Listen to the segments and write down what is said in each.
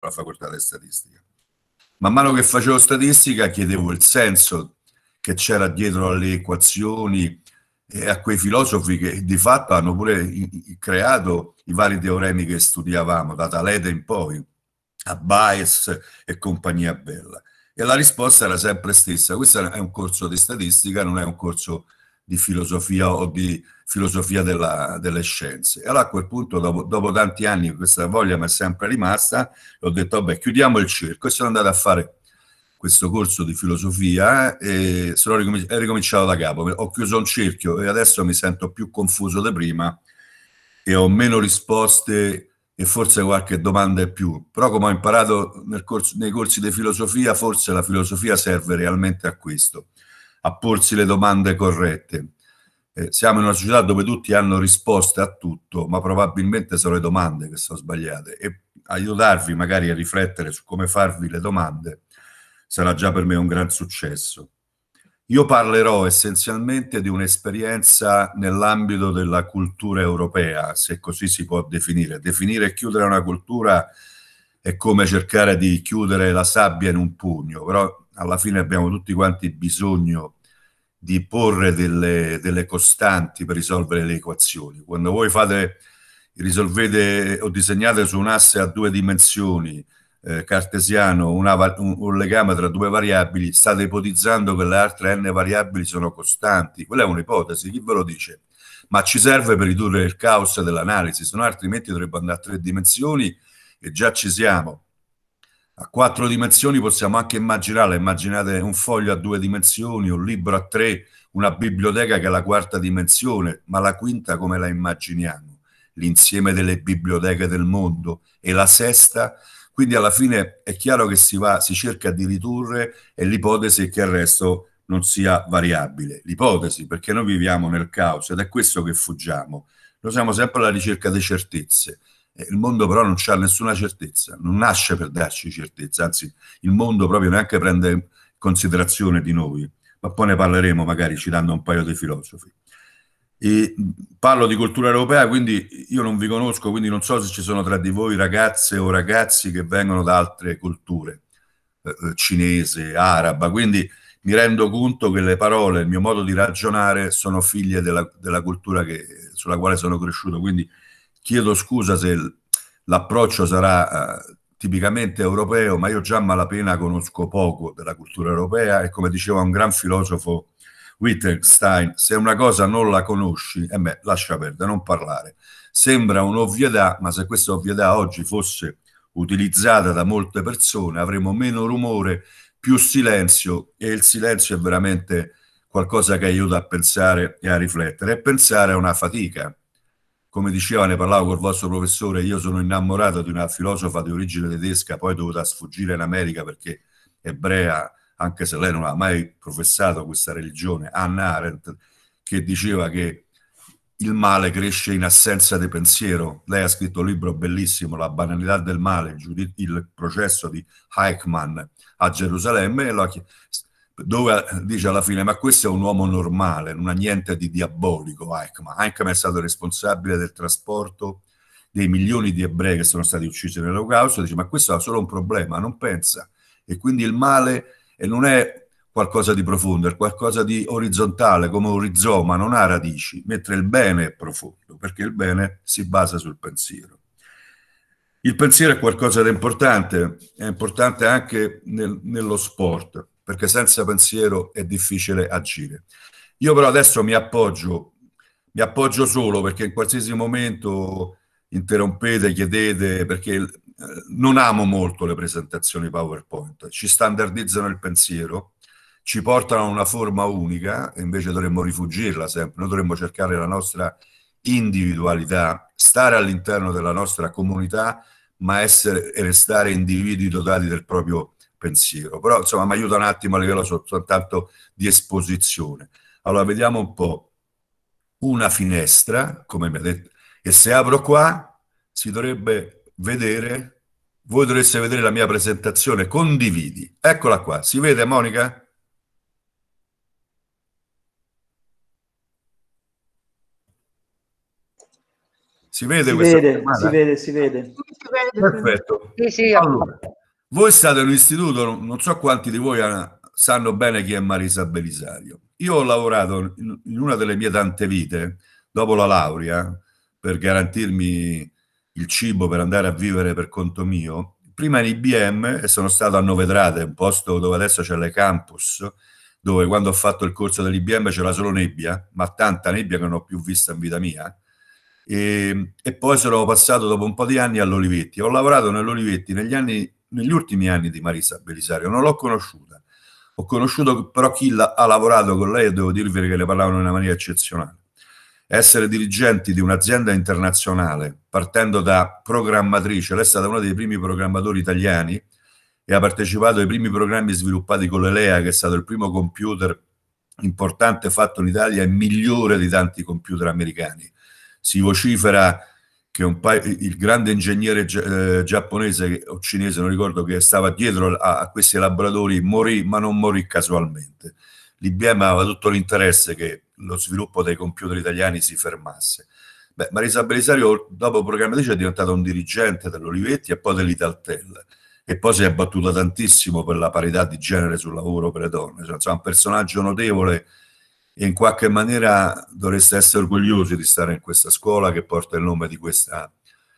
alla facoltà di statistica. Man mano che facevo statistica chiedevo il senso che c'era dietro alle equazioni e a quei filosofi che di fatto hanno pure creato i vari teoremi che studiavamo, da Talete in poi, a Baez e compagnia bella. E la risposta era sempre stessa, questo è un corso di statistica, non è un corso di di filosofia o di filosofia della, delle scienze. E allora a quel punto, dopo, dopo tanti anni, questa voglia mi è sempre rimasta, ho detto, vabbè, chiudiamo il cerco e sono andato a fare questo corso di filosofia e sono ricominci- ricominciato da capo. Ho chiuso un cerchio e adesso mi sento più confuso di prima e ho meno risposte e forse qualche domanda in più. Però come ho imparato corso, nei corsi di filosofia, forse la filosofia serve realmente a questo a porsi le domande corrette. Eh, siamo in una società dove tutti hanno risposte a tutto, ma probabilmente sono le domande che sono sbagliate e aiutarvi magari a riflettere su come farvi le domande sarà già per me un gran successo. Io parlerò essenzialmente di un'esperienza nell'ambito della cultura europea, se così si può definire. Definire e chiudere una cultura è come cercare di chiudere la sabbia in un pugno, però alla fine abbiamo tutti quanti bisogno di porre delle, delle costanti per risolvere le equazioni. Quando voi fate, risolvete o disegnate su un asse a due dimensioni eh, cartesiano una, un, un, legame tra due variabili, state ipotizzando che le altre n variabili sono costanti. Quella è un'ipotesi, chi ve lo dice? Ma ci serve per ridurre il caos dell'analisi, se no altrimenti dovrebbe andare a tre dimensioni e già ci siamo a quattro dimensioni possiamo anche immaginarla, immaginate un foglio a due dimensioni, un libro a tre, una biblioteca che è la quarta dimensione, ma la quinta come la immaginiamo? L'insieme delle biblioteche del mondo e la sesta? Quindi alla fine è chiaro che si, va, si cerca di ridurre e l'ipotesi è che il resto non sia variabile. L'ipotesi, perché noi viviamo nel caos ed è questo che fuggiamo. Noi siamo sempre alla ricerca di certezze eh, il mondo però non ha nessuna certezza, non nasce per darci certezza, anzi il mondo proprio neanche prende considerazione di noi, ma poi ne parleremo magari citando un paio di filosofi. E parlo di cultura europea, quindi io non vi conosco, quindi non so se ci sono tra di voi ragazze o ragazzi che vengono da altre culture, eh, eh cinese, araba, quindi mi rendo conto che le parole, il mio modo di ragionare sono figlie della, della cultura che, sulla quale sono cresciuto, quindi chiedo scusa se l'approccio sarà eh, tipicamente europeo, ma io già a malapena conosco poco della cultura europea e come diceva un gran filosofo Wittgenstein, se una cosa non la conosci, eh beh, lascia perdere, non parlare. Sembra un'ovvietà, ma se questa ovvietà oggi fosse utilizzata da molte persone avremmo meno rumore, più silenzio e il silenzio è veramente qualcosa che aiuta a pensare e a riflettere e pensare è una fatica come diceva, ne parlavo col vostro professore, io sono innamorato di una filosofa di origine tedesca, poi dovuta sfuggire in America perché ebrea, anche se lei non ha mai professato questa religione, Anna Arendt, che diceva che il male cresce in assenza di pensiero. Lei ha scritto un libro bellissimo, La banalità del male, il processo di Eichmann a Gerusalemme, e lo ha chiesto dove dice alla fine ma questo è un uomo normale, non ha niente di diabolico ah, Eichmann. Ecco, Eichmann è stato responsabile del trasporto dei milioni di ebrei che sono stati uccisi nell'olocausto, dice ma questo è solo un problema, non pensa. E quindi il male non è qualcosa di profondo, è qualcosa di orizzontale, come un rizoma, non ha radici, mentre il bene è profondo, perché il bene si basa sul pensiero. Il pensiero è qualcosa di importante, è importante anche nel, nello sport perché senza pensiero è difficile agire. Io però adesso mi appoggio, mi appoggio solo perché in qualsiasi momento interrompete, chiedete, perché eh, non amo molto le presentazioni PowerPoint, ci standardizzano il pensiero, ci portano a una forma unica e invece dovremmo rifugirla sempre, noi dovremmo cercare la nostra individualità, stare all'interno della nostra comunità, ma essere e restare individui dotati del proprio pensiero, però insomma mi aiuta un attimo a livello soltanto di esposizione. Allora vediamo un po', una finestra, come mi ha detto, e se apro qua si dovrebbe vedere, voi dovreste vedere la mia presentazione, condividi, eccola qua, si vede Monica? Si vede si questa vede, si vede, si vede. Perfetto. Sì, sì, allora, voi state in un istituto, non so quanti di voi sanno bene chi è Marisa Belisario. Io ho lavorato in una delle mie tante vite, dopo la laurea, per garantirmi il cibo per andare a vivere per conto mio, prima in IBM e sono stato a Novedrate, un posto dove adesso c'è le campus, dove quando ho fatto il corso dell'IBM c'era solo nebbia, ma tanta nebbia che non ho più vista in vita mia. E, e poi sono passato dopo un po' di anni all'Olivetti. Ho lavorato nell'Olivetti negli anni negli ultimi anni di Marisa Belisario, non l'ho conosciuta. Ho conosciuto però chi la, ha lavorato con lei e devo dirvi che le parlavano in una maniera eccezionale. Essere dirigenti di un'azienda internazionale, partendo da programmatrice, lei è stata uno dei primi programmatori italiani e ha partecipato ai primi programmi sviluppati con l'Elea, che è stato il primo computer importante fatto in Italia e migliore di tanti computer americani. Si vocifera che un paio, il grande ingegnere eh, giapponese o cinese, non ricordo, che stava dietro a, a questi elaboratori, morì, ma non morì casualmente. L'IBM aveva tutto l'interesse che lo sviluppo dei computer italiani si fermasse. Beh, Marisa Belisario, dopo programmatrice, è diventata un dirigente dell'Olivetti e poi dell'Italtel e poi si è battuta tantissimo per la parità di genere sul lavoro per le donne. Cioè, insomma, un personaggio notevole e in qualche maniera dovreste essere orgogliosi di stare in questa scuola che porta il nome di questa,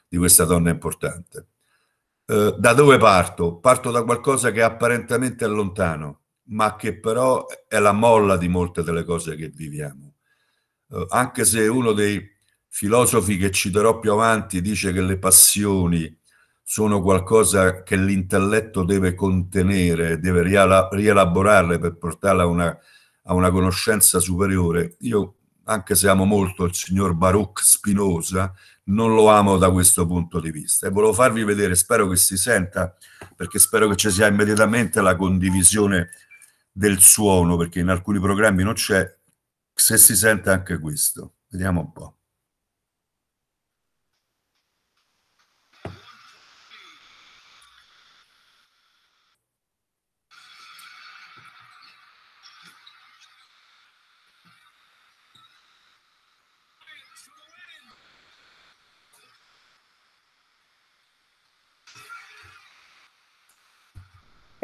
di questa donna importante. Eh, da dove parto? Parto da qualcosa che apparentemente è lontano, ma che però è la molla di molte delle cose che viviamo. Eh, anche se uno dei filosofi che citerò più avanti dice che le passioni sono qualcosa che l'intelletto deve contenere, deve rielaborarle per portarla a una a una conoscenza superiore. Io, anche se amo molto il signor Baruch Spinoza, non lo amo da questo punto di vista. E volevo farvi vedere, spero che si senta, perché spero che ci sia immediatamente la condivisione del suono, perché in alcuni programmi non c'è, se si sente anche questo. Vediamo un po'.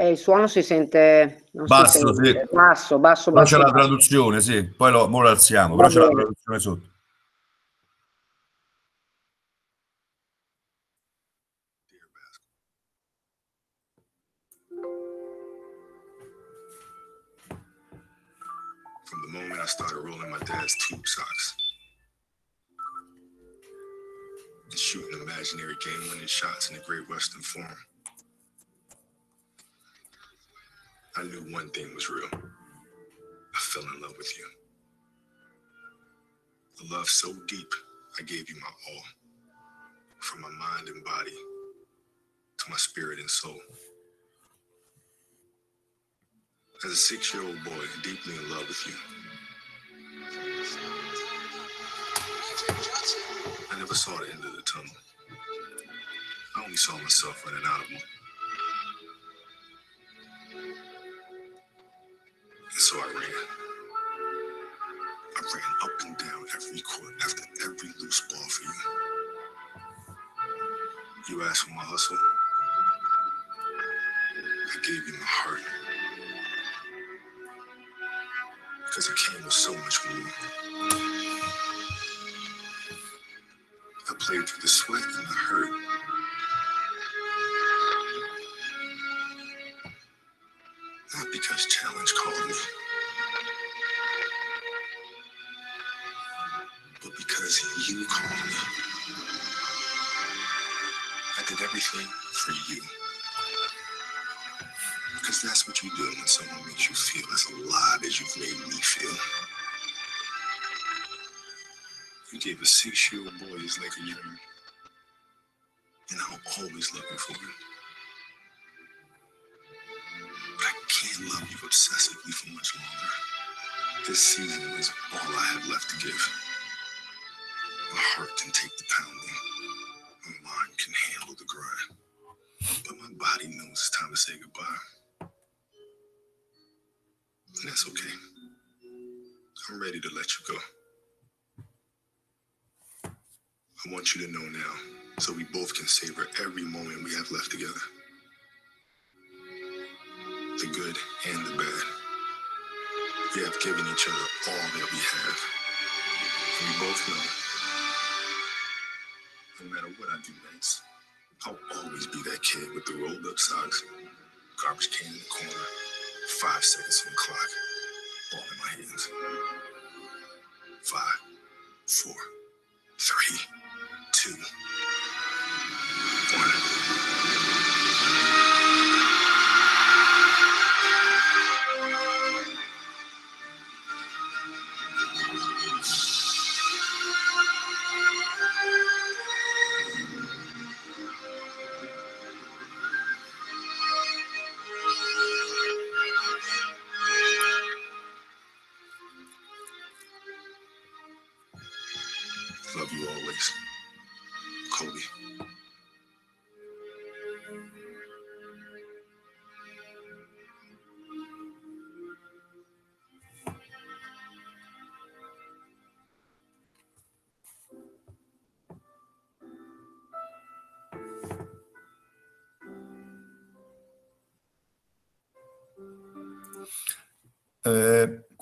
Eh, il suono si sente basso, si sente. Sì. basso, basso, basso. c'è la traduzione, sì. Poi lo, lo alziamo, però c'è la traduzione sotto. From the moment I started rolling my dad's tube socks and shooting imaginary game-winning shots in the Great Western Forum. I knew one thing was real. I fell in love with you. A love so deep, I gave you my all. From my mind and body to my spirit and soul. As a six year old boy, deeply in love with you. I never saw the end of the tunnel. I only saw myself running out of one. And so I ran. I ran up and down every court after every loose ball for you. You asked for my hustle. I gave you my heart. Because it came with so much more. I played through the sweat and the hurt. this challenge called me. But because you called me, I did everything for you. Because that's what you do when someone makes you feel as alive as you've made me feel. You gave a six-year-old boy his Laker dream. And i am always looking for you. obsessively for much longer. This season is all I have left to give. My heart can take the pounding. My mind can handle the grind. But my body knows it's time to say goodbye. And that's okay. I'm ready to let you go. I want you to know now so we both can savor every moment we have left together the good and the bad. We have given each other all that we have. And we both know no matter what I do next, I'll always be that kid with the rolled up socks, garbage can in the corner, five seconds on the clock, ball in my hands. Five, four, three, two, one.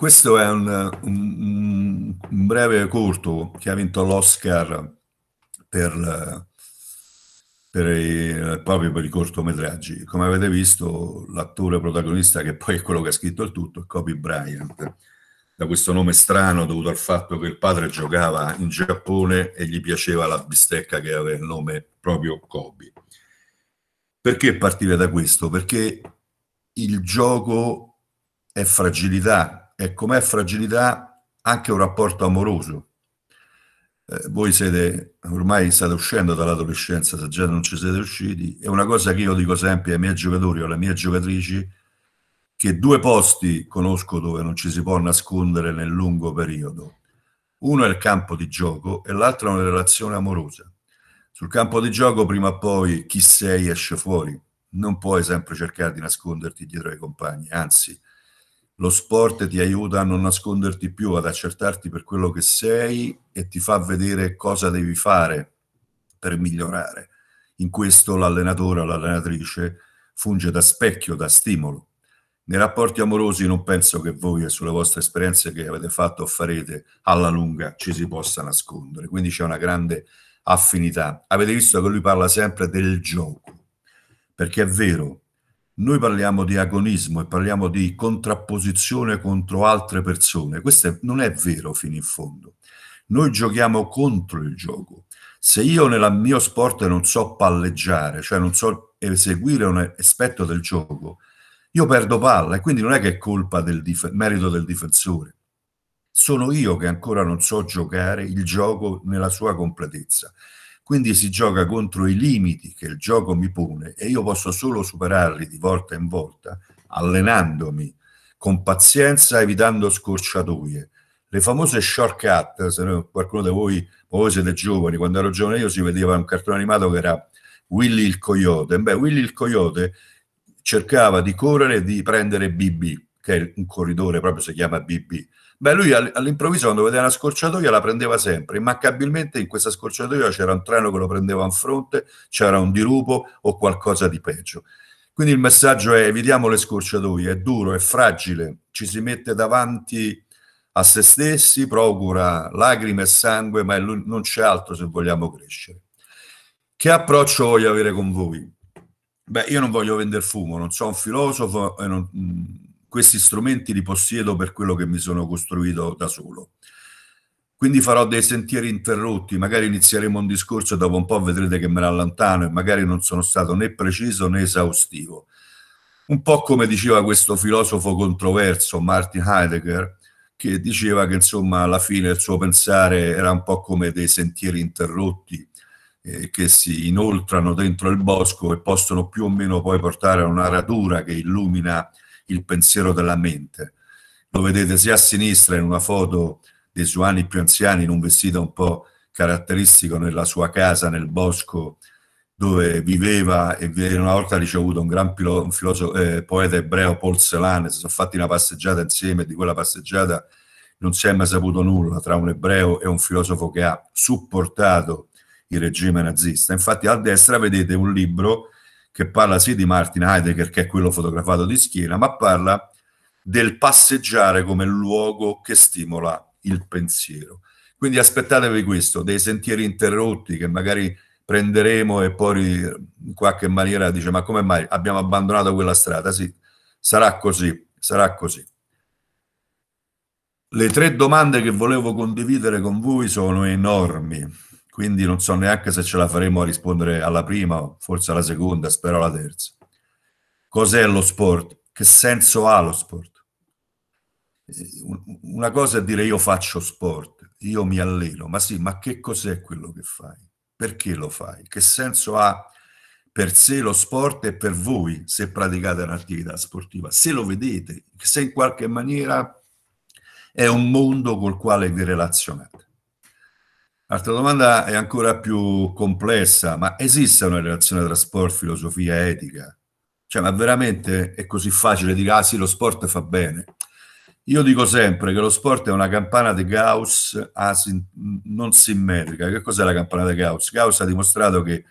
Questo è un, un, un, breve corto che ha vinto l'Oscar per, per i, proprio per i cortometraggi. Come avete visto, l'attore protagonista, che poi è quello che ha scritto il tutto, è Kobe Bryant. Da questo nome strano dovuto al fatto che il padre giocava in Giappone e gli piaceva la bistecca che aveva il nome proprio Kobe. Perché partire da questo? Perché il gioco è fragilità, e com'è fragilità anche un rapporto amoroso. Eh, voi siete ormai state uscendo dall'adolescenza, se già non ci siete usciti, è una cosa che io dico sempre ai miei giocatori o alle mie giocatrici, che due posti conosco dove non ci si può nascondere nel lungo periodo. Uno è il campo di gioco e l'altro è una relazione amorosa. Sul campo di gioco prima o poi chi sei esce fuori, non puoi sempre cercare di nasconderti dietro ai compagni, anzi lo sport ti aiuta a non nasconderti più, ad accertarti per quello che sei e ti fa vedere cosa devi fare per migliorare. In questo l'allenatore o l'allenatrice funge da specchio, da stimolo. Nei rapporti amorosi non penso che voi e sulle vostre esperienze che avete fatto o farete alla lunga ci si possa nascondere, quindi c'è una grande affinità. Avete visto che lui parla sempre del gioco, perché è vero, noi parliamo di agonismo e parliamo di contrapposizione contro altre persone. Questo non è vero fino in fondo. Noi giochiamo contro il gioco. Se io nel mio sport non so palleggiare, cioè non so eseguire un aspetto del gioco, io perdo palla e quindi non è che è colpa del dif- merito del difensore. Sono io che ancora non so giocare il gioco nella sua completezza. Quindi si gioca contro i limiti che il gioco mi pone e io posso solo superarli di volta in volta, allenandomi con pazienza, evitando scorciatoie. Le famose shortcut, se qualcuno di voi, voi siete giovani, quando ero giovane io si vedeva un cartone animato che era Willy il coyote. Beh, Willy il coyote cercava di correre e di prendere BB, che è un corridore, proprio si chiama BB Beh, lui all'improvviso quando vedeva una scorciatoia la prendeva sempre, immancabilmente in questa scorciatoia c'era un treno che lo prendeva a fronte, c'era un dirupo o qualcosa di peggio. Quindi il messaggio è evitiamo le scorciatoie, è duro, è fragile, ci si mette davanti a se stessi, procura lacrime e sangue, ma non c'è altro se vogliamo crescere. Che approccio voglio avere con voi? Beh, io non voglio vendere fumo, non sono un filosofo e non, mm, questi strumenti li possiedo per quello che mi sono costruito da solo. Quindi farò dei sentieri interrotti, magari inizieremo un discorso e dopo un po' vedrete che me ne allontano e magari non sono stato né preciso né esaustivo. Un po' come diceva questo filosofo controverso Martin Heidegger, che diceva che insomma alla fine il suo pensare era un po' come dei sentieri interrotti eh, che si inoltrano dentro il bosco e possono più o meno poi portare a una radura che illumina il pensiero della mente. Lo vedete sia a sinistra in una foto dei suoi anni più anziani in un vestito un po' caratteristico nella sua casa nel bosco dove viveva e una volta ha ricevuto un gran pilo, un filosofo, eh, poeta ebreo, Paul Selane, si sono fatti una passeggiata insieme, di quella passeggiata non si è mai saputo nulla tra un ebreo e un filosofo che ha supportato il regime nazista. Infatti a destra vedete un libro che parla sì di Martin Heidegger, che è quello fotografato di schiena, ma parla del passeggiare come luogo che stimola il pensiero. Quindi aspettatevi questo, dei sentieri interrotti che magari prenderemo e poi in qualche maniera dice ma come mai abbiamo abbandonato quella strada? Sì, sarà così, sarà così. Le tre domande che volevo condividere con voi sono enormi quindi non so neanche se ce la faremo a rispondere alla prima, forse alla seconda, spero alla terza. Cos'è lo sport? Che senso ha lo sport? Una cosa è dire io faccio sport, io mi alleno, ma sì, ma che cos'è quello che fai? Perché lo fai? Che senso ha per sé lo sport e per voi se praticate un'attività sportiva? Se lo vedete, se in qualche maniera è un mondo col quale vi relazionate. Altra domanda è ancora più complessa, ma esiste una relazione tra sport, filosofia e etica? Cioè, ma veramente è così facile dire, ah sì, lo sport fa bene? Io dico sempre che lo sport è una campana di Gauss asin- non simmetrica. Che cos'è la campana di Gauss? Gauss ha dimostrato che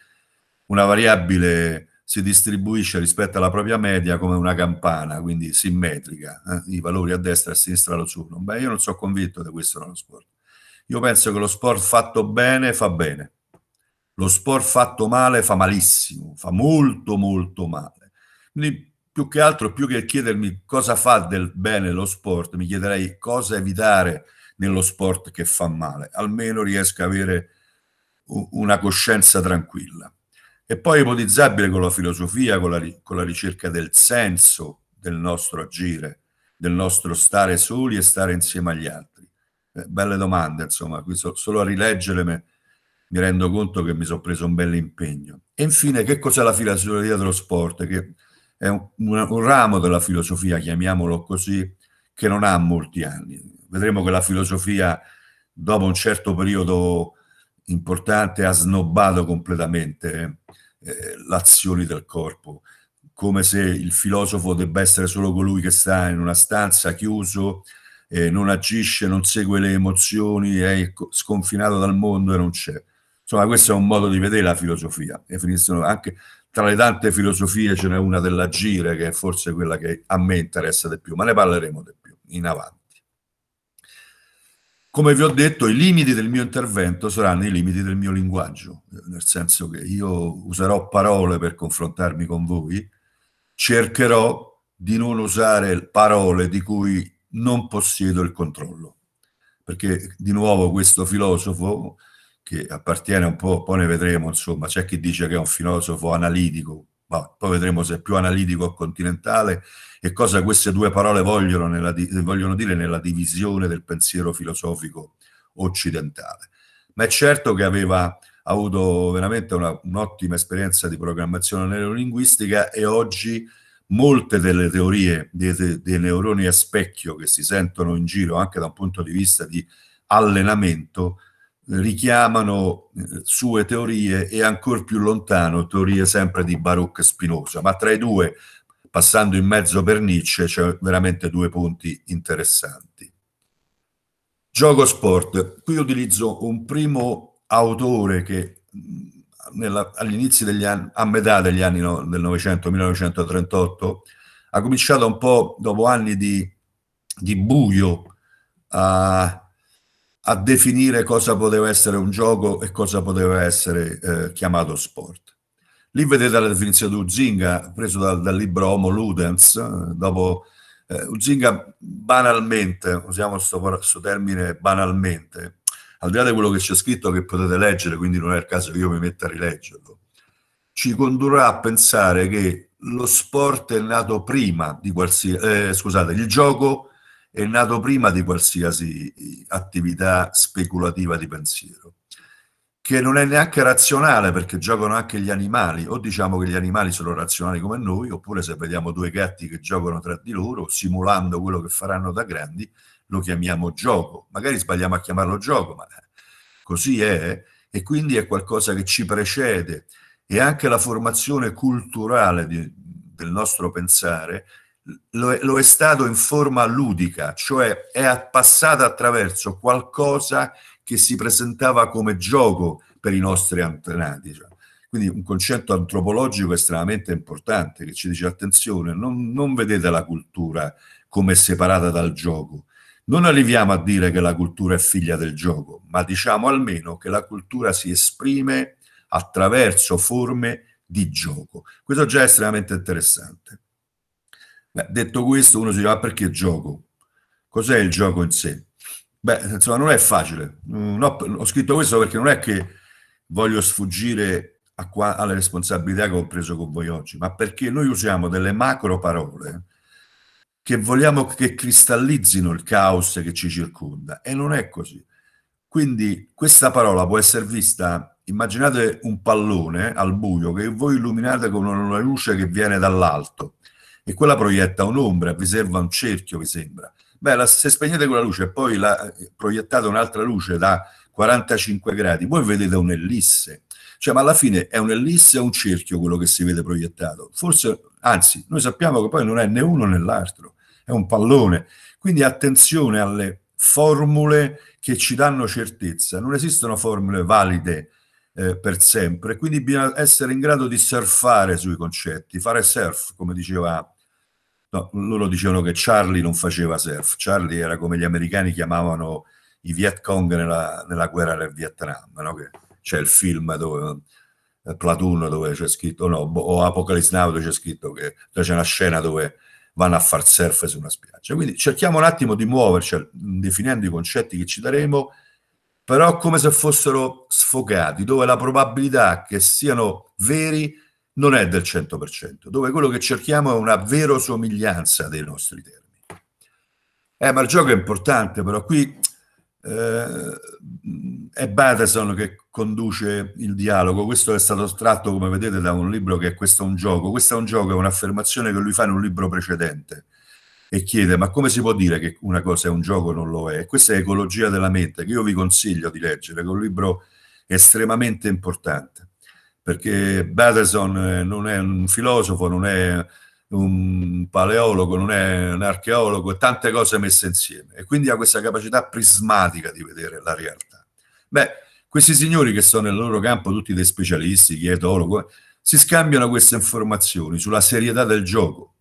una variabile si distribuisce rispetto alla propria media come una campana, quindi simmetrica. Eh? I valori a destra e a sinistra lo sono. Beh, io non sono convinto di questo nello sport. Io penso che lo sport fatto bene fa bene, lo sport fatto male fa malissimo, fa molto molto male. Quindi più che altro, più che chiedermi cosa fa del bene lo sport, mi chiederei cosa evitare nello sport che fa male, almeno riesco a avere una coscienza tranquilla. E poi ipotizzabile con la filosofia, con la, con la ricerca del senso del nostro agire, del nostro stare soli e stare insieme agli altri. Eh, belle domande, insomma, qui so, solo a rileggere mi rendo conto che mi sono preso un bel impegno. E infine, che cos'è la filosofia dello sport? Che è un, un, un ramo della filosofia, chiamiamolo così, che non ha molti anni. Vedremo che la filosofia, dopo un certo periodo importante, ha snobbato completamente eh, azioni del corpo, come se il filosofo debba essere solo colui che sta in una stanza chiuso eh, non agisce, non segue le emozioni, è ecco, sconfinato dal mondo e non c'è. Insomma, questo è un modo di vedere la filosofia. E finiscono anche tra le tante filosofie ce n'è una dell'agire che è forse quella che a me interessa di più, ma ne parleremo di più in avanti. Come vi ho detto, i limiti del mio intervento saranno i limiti del mio linguaggio, nel senso che io userò parole per confrontarmi con voi, cercherò di non usare parole di cui non possiedo il controllo. Perché di nuovo questo filosofo, che appartiene un po', poi ne vedremo, insomma, c'è chi dice che è un filosofo analitico, ma poi vedremo se è più analitico o continentale e cosa queste due parole vogliono, nella, vogliono dire nella divisione del pensiero filosofico occidentale. Ma è certo che aveva avuto veramente una, un'ottima esperienza di programmazione neurolinguistica e oggi molte delle teorie dei, dei, neuroni a specchio che si sentono in giro anche da un punto di vista di allenamento eh, richiamano eh, sue teorie e ancora più lontano teorie sempre di Baruch Spinoza, ma tra i due, passando in mezzo per Nietzsche, c'è veramente due punti interessanti. Gioco sport. Qui utilizzo un primo autore che nella, agli inizi degli anni, a metà degli anni no, del Novecento, 1938, ha cominciato un po' dopo anni di, di buio a, a, definire cosa poteva essere un gioco e cosa poteva essere eh, chiamato sport. Lì vedete la definizione di Uzinga, preso dal, dal libro Homo Ludens, eh, dopo eh, Uzinga banalmente, usiamo questo termine banalmente, al di là di quello che c'è scritto che potete leggere, quindi non è il caso che io mi metta a rileggerlo, ci condurrà a pensare che lo sport è nato prima di qualsiasi, eh, scusate, il gioco è nato prima di qualsiasi attività speculativa di pensiero, che non è neanche razionale perché giocano anche gli animali, o diciamo che gli animali sono razionali come noi, oppure se vediamo due gatti che giocano tra di loro, simulando quello che faranno da grandi, lo chiamiamo gioco. Magari sbagliamo a chiamarlo gioco, ma così è e quindi è qualcosa che ci precede e anche la formazione culturale di, del nostro pensare lo è, lo è, stato in forma ludica, cioè è passata attraverso qualcosa che si presentava come gioco per i nostri antenati. Cioè. Quindi un concetto antropologico estremamente importante che ci dice attenzione, non, non vedete la cultura come separata dal gioco, non arriviamo a dire che la cultura è figlia del gioco, ma diciamo almeno che la cultura si esprime attraverso forme di gioco. Questo già è estremamente interessante. Beh, detto questo, uno si dirà perché gioco? Cos'è il gioco in sé? Beh, insomma, non è facile. Mm, no, ho scritto questo perché non è che voglio sfuggire qua, alle responsabilità che ho preso con voi oggi, ma perché noi usiamo delle macro parole che vogliamo che cristallizzino il caos che ci circonda e non è così. Quindi questa parola può essere vista, immaginate un pallone al buio che voi illuminate con una luce che viene dall'alto e quella proietta un'ombra, vi serva un cerchio, vi sembra. Beh, se spegnete quella luce e poi la, proiettate un'altra luce da 45 gradi, voi vedete un'ellisse. Cioè, ma alla fine è un'ellisse, o un cerchio quello che si vede proiettato. Forse, anzi, noi sappiamo che poi non è né uno né l'altro è un pallone. Quindi attenzione alle formule che ci danno certezza. Non esistono formule valide eh, per sempre, quindi bisogna essere in grado di surfare sui concetti, fare surf, come diceva... No, loro dicevano che Charlie non faceva surf, Charlie era come gli americani chiamavano i Viet Cong nella, nella guerra del Vietnam, no? c'è il film dove eh, Platoon dove c'è scritto no, boh, o Apocalypse Now dove c'è scritto che c'è una scena dove vanno a far surf su una spiaggia. Quindi cerchiamo un attimo di muoverci definendo i concetti che ci daremo, però come se fossero sfocati, dove la probabilità che siano veri non è del 100%, dove quello che cerchiamo è una vera somiglianza dei nostri termini. Eh, ma il gioco è importante, però qui eh, è Bateson che conduce il dialogo. Questo è stato tratto, come vedete, da un libro che è Questo un gioco. Questo è un gioco, è un'affermazione che lui fa in un libro precedente e chiede ma come si può dire che una cosa è un gioco e non lo è? Questa è Ecologia della mente, che io vi consiglio di leggere, che è un libro estremamente importante, perché Bateson eh, non è un filosofo, non è un paleologo, non è un archeologo, tante cose messe insieme e quindi ha questa capacità prismatica di vedere la realtà. Beh, questi signori che sono nel loro campo tutti dei specialisti, chi etologo, si scambiano queste informazioni sulla serietà del gioco.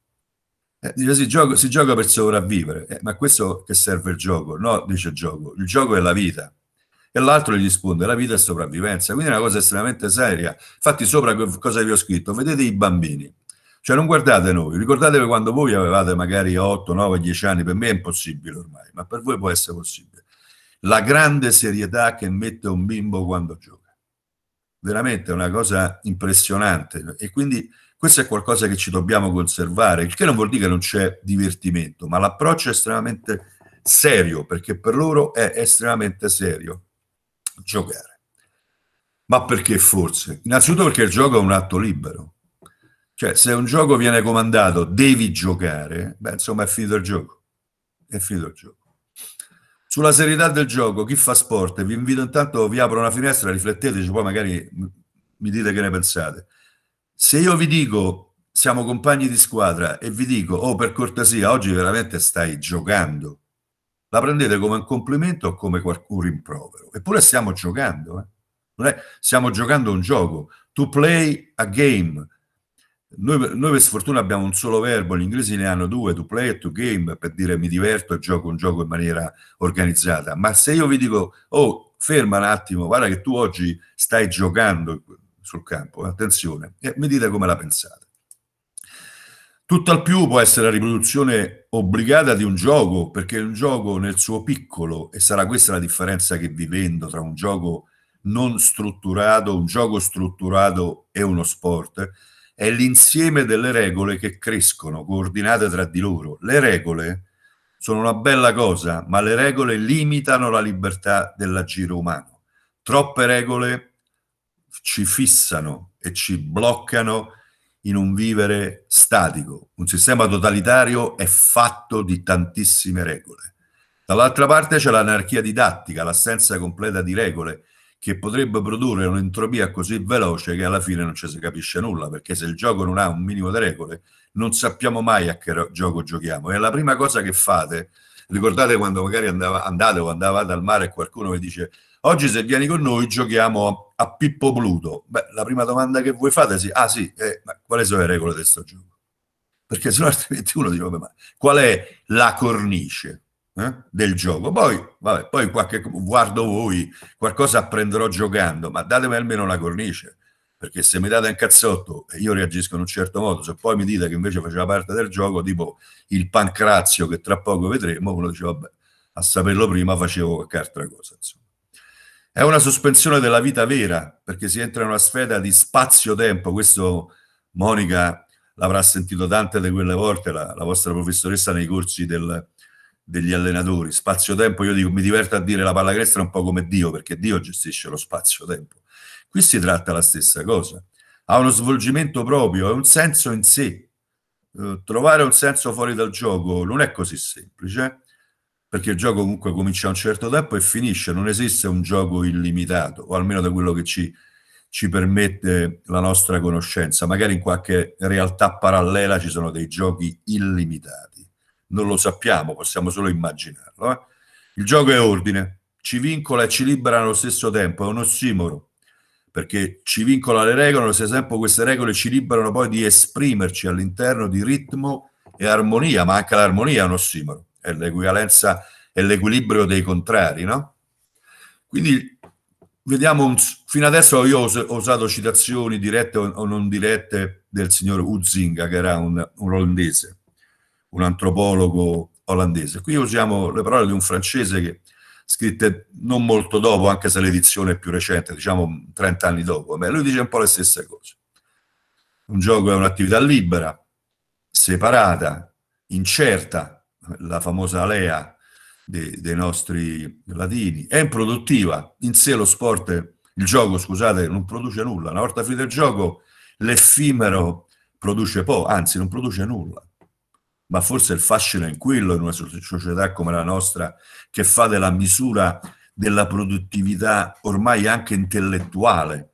Eh, dice si gioca, si gioca per sopravvivere, eh, ma questo che serve il gioco? No, dice il gioco, il gioco è la vita. E l'altro gli risponde, la vita è sopravvivenza, quindi è una cosa estremamente seria. Infatti sopra cosa vi ho scritto, vedete i bambini, cioè non guardate noi, ricordatevi quando voi avevate magari 8, 9, 10 anni, per me è impossibile ormai, ma per voi può essere possibile. La grande serietà che mette un bimbo quando gioca. Veramente è una cosa impressionante e quindi questo è qualcosa che ci dobbiamo conservare, il che non vuol dire che non c'è divertimento, ma l'approccio è estremamente serio, perché per loro è estremamente serio giocare. Ma perché forse? Innanzitutto perché il gioco è un atto libero cioè, se un gioco viene comandato devi giocare, beh, insomma è finito il gioco. È finito il gioco. Sulla serietà del gioco, chi fa sport, vi invito intanto, vi apro una finestra, rifletteteci, poi magari mi dite che ne pensate. Se io vi dico, siamo compagni di squadra, e vi dico, oh per cortesia, oggi veramente stai giocando, la prendete come un complimento o come un rimprovero. Eppure stiamo giocando, eh? non è, stiamo giocando un gioco. To play a game, noi, noi, per sfortuna abbiamo un solo verbo, gli inglesi ne hanno due, to play e to game, per dire mi diverto e gioco un gioco in maniera organizzata. Ma se io vi dico, oh, ferma un attimo, guarda che tu oggi stai giocando sul campo, eh, attenzione, e eh, mi dite come la pensate. Tutto al più può essere la riproduzione obbligata di un gioco, perché un gioco nel suo piccolo, e sarà questa la differenza che vi vendo tra un gioco non strutturato, un gioco strutturato e uno sport, è l'insieme delle regole che crescono, coordinate tra di loro. Le regole sono una bella cosa, ma le regole limitano la libertà dell'agire umano. Troppe regole ci fissano e ci bloccano in un vivere statico. Un sistema totalitario è fatto di tantissime regole. Dall'altra parte c'è l'anarchia didattica, l'assenza completa di regole che potrebbe produrre un'entropia così veloce che alla fine non ci si capisce nulla, perché se il gioco non ha un minimo di regole, non sappiamo mai a che gioco giochiamo. E la prima cosa che fate, ricordate quando magari andava, andate o andavate al mare e qualcuno vi dice oggi se vieni con noi giochiamo a, Pippo Pluto. Beh, la prima domanda che voi fate è sì, ah sì, eh, ma quali sono le regole di questo gioco? Perché se sennò altrimenti uno dice, ma qual è la cornice? eh, del gioco. Poi, vabbè, poi qualche, guardo voi, qualcosa apprenderò giocando, ma datemi almeno la cornice, perché se mi date un cazzotto e io reagisco in un certo modo, se poi mi dite che invece faceva parte del gioco, tipo il pancrazio che tra poco vedremo, uno dice vabbè, a saperlo prima facevo qualche altra cosa. Insomma. È una sospensione della vita vera, perché si entra in una sfera di spazio-tempo, questo Monica l'avrà sentito tante di quelle volte, la, la vostra professoressa nei corsi del, degli allenatori. Spazio-tempo, io dico, mi diverto a dire la pallacanestro è un po' come Dio, perché Dio gestisce lo spazio-tempo. Qui si tratta la stessa cosa. Ha uno svolgimento proprio, è un senso in sé. Eh, trovare un senso fuori dal gioco non è così semplice, perché il gioco comunque comincia a un certo tempo e finisce, non esiste un gioco illimitato, o almeno da quello che ci, ci permette la nostra conoscenza. Magari in qualche realtà parallela ci sono dei giochi illimitati non lo sappiamo, possiamo solo immaginarlo. Eh? Il gioco è ordine, ci vincola e ci libera allo stesso tempo, è un ossimoro, perché ci vincola le regole, allo stesso tempo queste regole ci liberano poi di esprimerci all'interno di ritmo e armonia, ma anche l'armonia è un ossimoro, è l'equivalenza, è l'equilibrio dei contrari, no? Quindi vediamo, un, fino adesso io ho usato citazioni dirette o non dirette del signor Uzinga, che era un, un olandese un antropologo olandese. Qui usiamo le parole di un francese che scritte non molto dopo, anche se l'edizione è più recente, diciamo 30 anni dopo, Beh, lui dice un po' le stesse cose. Un gioco è un'attività libera, separata, incerta, la famosa alea dei, dei nostri latini, è improduttiva, in sé lo sport, il gioco, scusate, non produce nulla, una volta finito il gioco l'effimero produce poco, anzi non produce nulla ma forse il fascino è quello in una società come la nostra che fa della misura della produttività ormai anche intellettuale,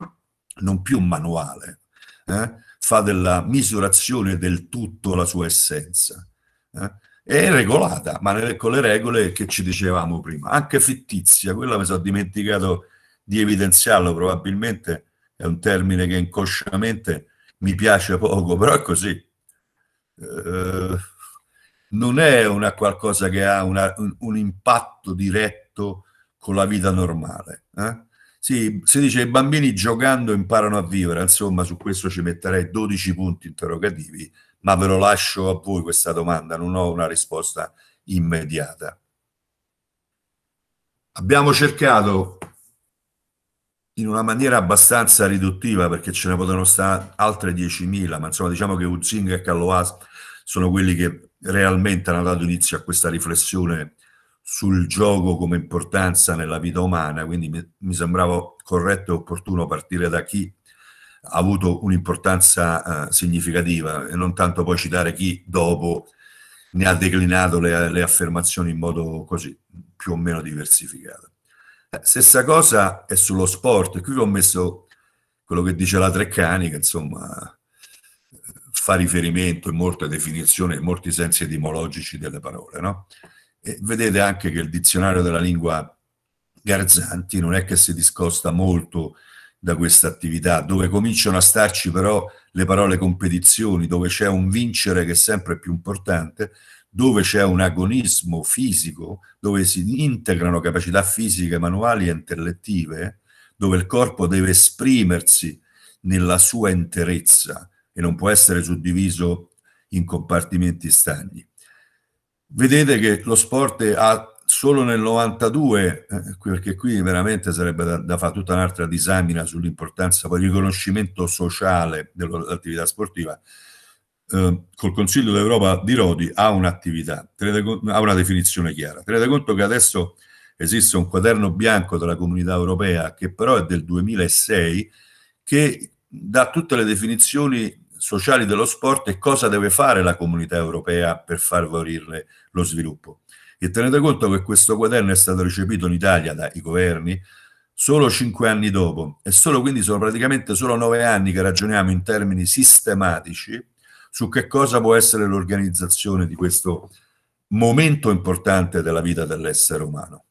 non più manuale, eh? fa della misurazione del tutto la sua essenza. Eh? È regolata, ma con le regole che ci dicevamo prima, anche fittizia, quella mi sono dimenticato di evidenziarlo, probabilmente è un termine che inconsciamente mi piace poco, però è così. Eh non è una qualcosa che ha una, un, un, impatto diretto con la vita normale. Eh? Sì, si dice che i bambini giocando imparano a vivere, insomma su questo ci metterei 12 punti interrogativi, ma ve lo lascio a voi questa domanda, non ho una risposta immediata. Abbiamo cercato in una maniera abbastanza riduttiva, perché ce ne potevano stare altre 10.000, ma insomma diciamo che Uzinga e Calloas sono quelli che realmente hanno dato inizio a questa riflessione sul gioco come importanza nella vita umana, quindi mi, mi sembrava corretto e opportuno partire da chi ha avuto un'importanza eh, significativa e non tanto poi citare chi dopo ne ha declinato le, le affermazioni in modo così più o meno diversificato. Eh, stessa cosa è sullo sport, qui ho messo quello che dice la Treccani, che insomma fa riferimento in molte definizioni, in molti sensi etimologici delle parole. No? vedete anche che il dizionario della lingua Garzanti non è che si discosta molto da questa attività, dove cominciano a starci però le parole competizioni, dove c'è un vincere che è sempre più importante, dove c'è un agonismo fisico, dove si integrano capacità fisiche, manuali e intellettive, dove il corpo deve esprimersi nella sua interezza, e non può essere suddiviso in compartimenti stagni. Vedete che lo sport ha solo nel 92, eh, perché qui veramente sarebbe da, da fare tutta un'altra disamina sull'importanza del riconoscimento sociale dell'attività sportiva, eh, col Consiglio d'Europa di Rodi ha un'attività, ha una definizione chiara. Tenete conto che adesso esiste un quaderno bianco della comunità europea che però è del 2006 che dà tutte le definizioni sociali dello sport e cosa deve fare la comunità europea per favorirne lo sviluppo. E tenete conto che questo quaderno è stato recepito in Italia dai governi solo cinque anni dopo e solo quindi sono praticamente solo nove anni che ragioniamo in termini sistematici su che cosa può essere l'organizzazione di questo momento importante della vita dell'essere umano.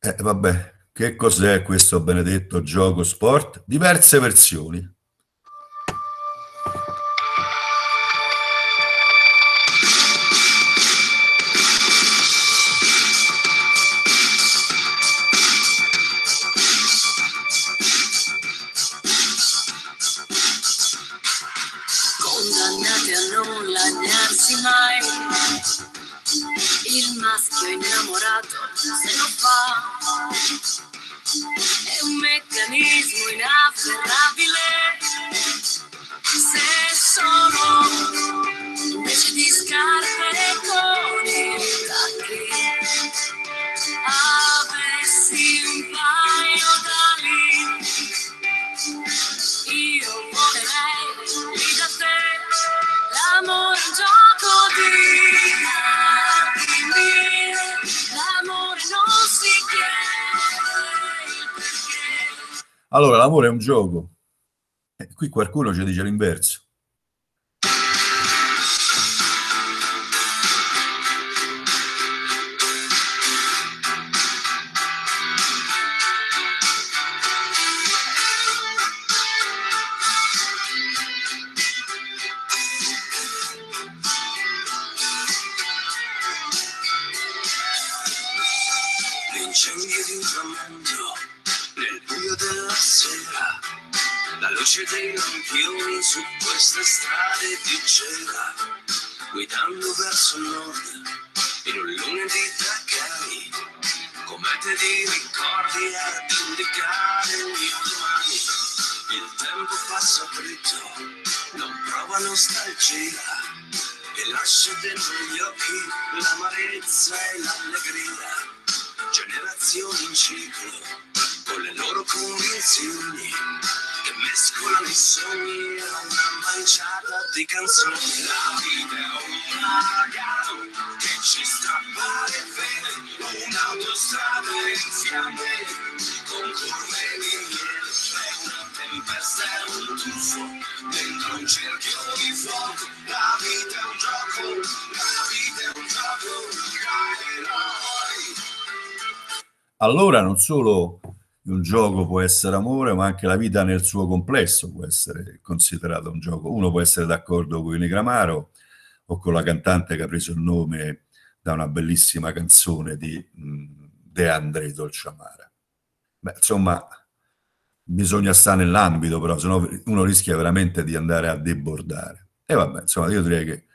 E eh, vabbè, che cos'è questo benedetto gioco sport? Diverse versioni, Allora, l'amore è un gioco. E eh, qui qualcuno ci dice l'inverso. la luce dei lampioni su queste strade di cera, guidando verso nord, in un lunedì da cani, comete di ricordi ad indicare il mio domani. Il tempo passa dritto, non prova nostalgia, e lascia dentro gli occhi l'amarezza e l'allegria. Generazioni in ciclo, con le loro convinzioni mescolano i sogni a una manciata di canzoni. La vita è un uragano che ci strappa le vene, un'autostrada in fiamme, con curve di miele. È una tempesta, è un tuffo, dentro un cerchio di fuoco. La vita è un gioco, la vita è un gioco, da eroi. Allora non solo un gioco può essere amore, ma anche la vita nel suo complesso può essere considerata un gioco. Uno può essere d'accordo con Ine Gramaro o con la cantante che ha preso il nome da una bellissima canzone di mm, De André Dolciamara. Beh, insomma, bisogna stare nell'ambito, però, sennò uno rischia veramente di andare a debordare. E vabbè, insomma, io direi che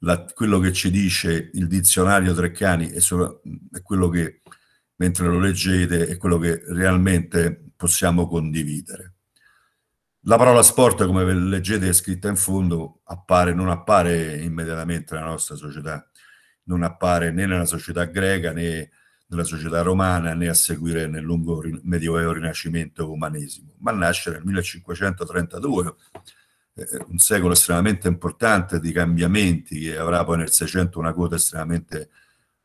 la, quello che ci dice il dizionario Treccani è, solo, mm, è quello che mentre lo leggete è quello che realmente possiamo condividere. La parola sport, come leggete è scritta in fondo, appare, non appare immediatamente nella nostra società, non appare né nella società greca né nella società romana né a seguire nel lungo medioevo rinascimento umanesimo, ma nasce nel 1532, eh, eh, un secolo estremamente importante di cambiamenti che avrà poi nel 600 una quota estremamente importante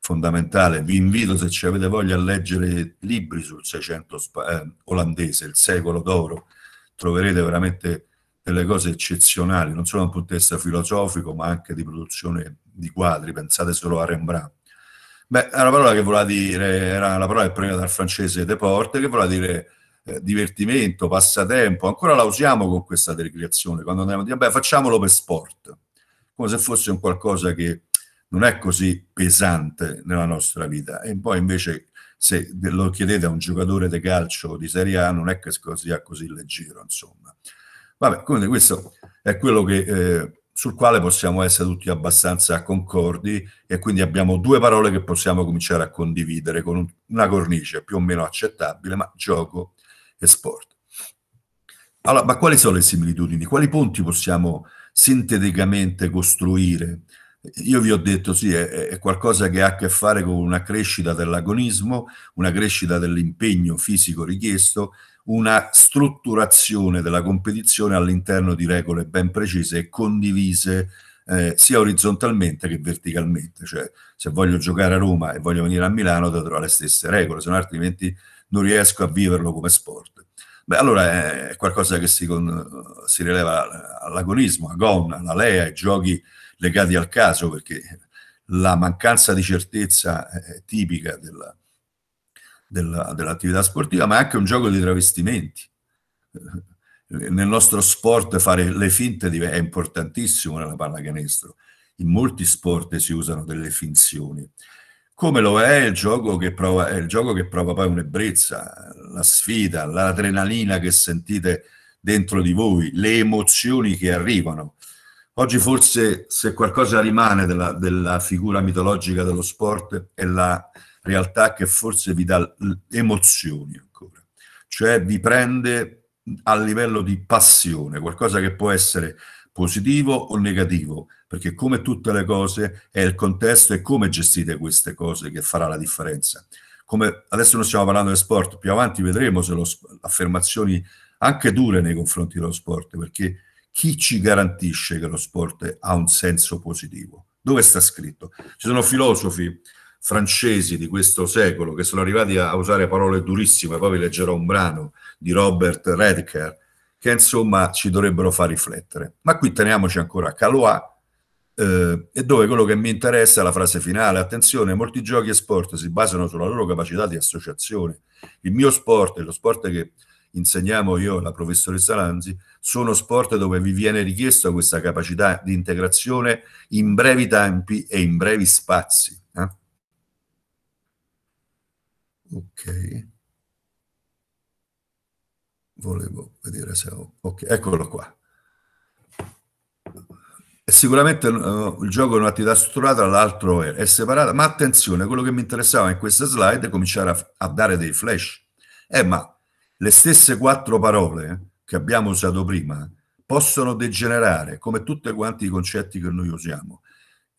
fondamentale. Vi invito, se ci avete voglia, a leggere libri sul 600 eh, olandese, il secolo d'oro. Troverete veramente delle cose eccezionali, non solo dal punto di vista filosofico, ma anche di produzione di quadri. Pensate solo a Rembrandt. Beh, è una parola che voleva dire, era la parola che prende dal francese deporte, che voleva dire eh, divertimento, passatempo. Ancora la usiamo con questa decreazione, quando andiamo a dire, beh, facciamolo per sport, come se fosse un qualcosa che non è così pesante nella nostra vita. E poi invece se lo chiedete a un giocatore di calcio di Serie A non è che sia così leggero, insomma. Vabbè, quindi questo è quello che, eh, sul quale possiamo essere tutti abbastanza concordi e quindi abbiamo due parole che possiamo cominciare a condividere con un, una cornice più o meno accettabile, ma gioco e sport. Allora, ma quali sono le similitudini? Quali punti possiamo sinteticamente costruire io vi ho detto, sì, è, è, qualcosa che ha a che fare con una crescita dell'agonismo, una crescita dell'impegno fisico richiesto, una strutturazione della competizione all'interno di regole ben precise e condivise eh, sia orizzontalmente che verticalmente. Cioè, se voglio giocare a Roma e voglio venire a Milano, dovrò le stesse regole, se no altrimenti non riesco a viverlo come sport. Beh, allora eh, è qualcosa che si, con, si rileva all'agonismo, a Gonna, alla Lea, ai giochi legati al caso, perché la mancanza di certezza è tipica della, della, dell'attività sportiva, ma è anche un gioco di travestimenti. Eh, nel nostro sport fare le finte è importantissimo nella pallacanestro. In molti sport si usano delle finzioni. Come lo è il gioco che prova, è il gioco che prova poi un'ebbrezza, la sfida, l'adrenalina che sentite dentro di voi, le emozioni che arrivano Oggi forse se qualcosa rimane della, della, figura mitologica dello sport è la realtà che forse vi dà emozioni ancora, cioè vi prende a livello di passione, qualcosa che può essere positivo o negativo, perché come tutte le cose è il contesto e come gestite queste cose che farà la differenza. Come adesso non stiamo parlando di sport, più avanti vedremo se lo, affermazioni anche dure nei confronti dello sport, perché chi ci garantisce che lo sport ha un senso positivo? Dove sta scritto? Ci sono filosofi francesi di questo secolo che sono arrivati a usare parole durissime, poi vi leggerò un brano di Robert Redker, che insomma ci dovrebbero far riflettere. Ma qui teniamoci ancora a Calois, eh, e dove quello che mi interessa è la frase finale, attenzione, molti giochi e sport si basano sulla loro capacità di associazione. Il mio sport, lo sport che insegniamo io la professoressa Lanzi, sono sport dove vi viene richiesta questa capacità di integrazione in brevi tempi e in brevi spazi. Eh? Ok. Volevo vedere se ho... Ok, eccolo qua. sicuramente uh, il gioco è un'attività strutturata, l'altro è, è separata, ma attenzione, quello che mi interessava in questa slide è cominciare a, a dare dei flash. Eh, ma le stesse quattro parole che abbiamo usato prima possono degenerare come tutti quanti i concetti che noi usiamo.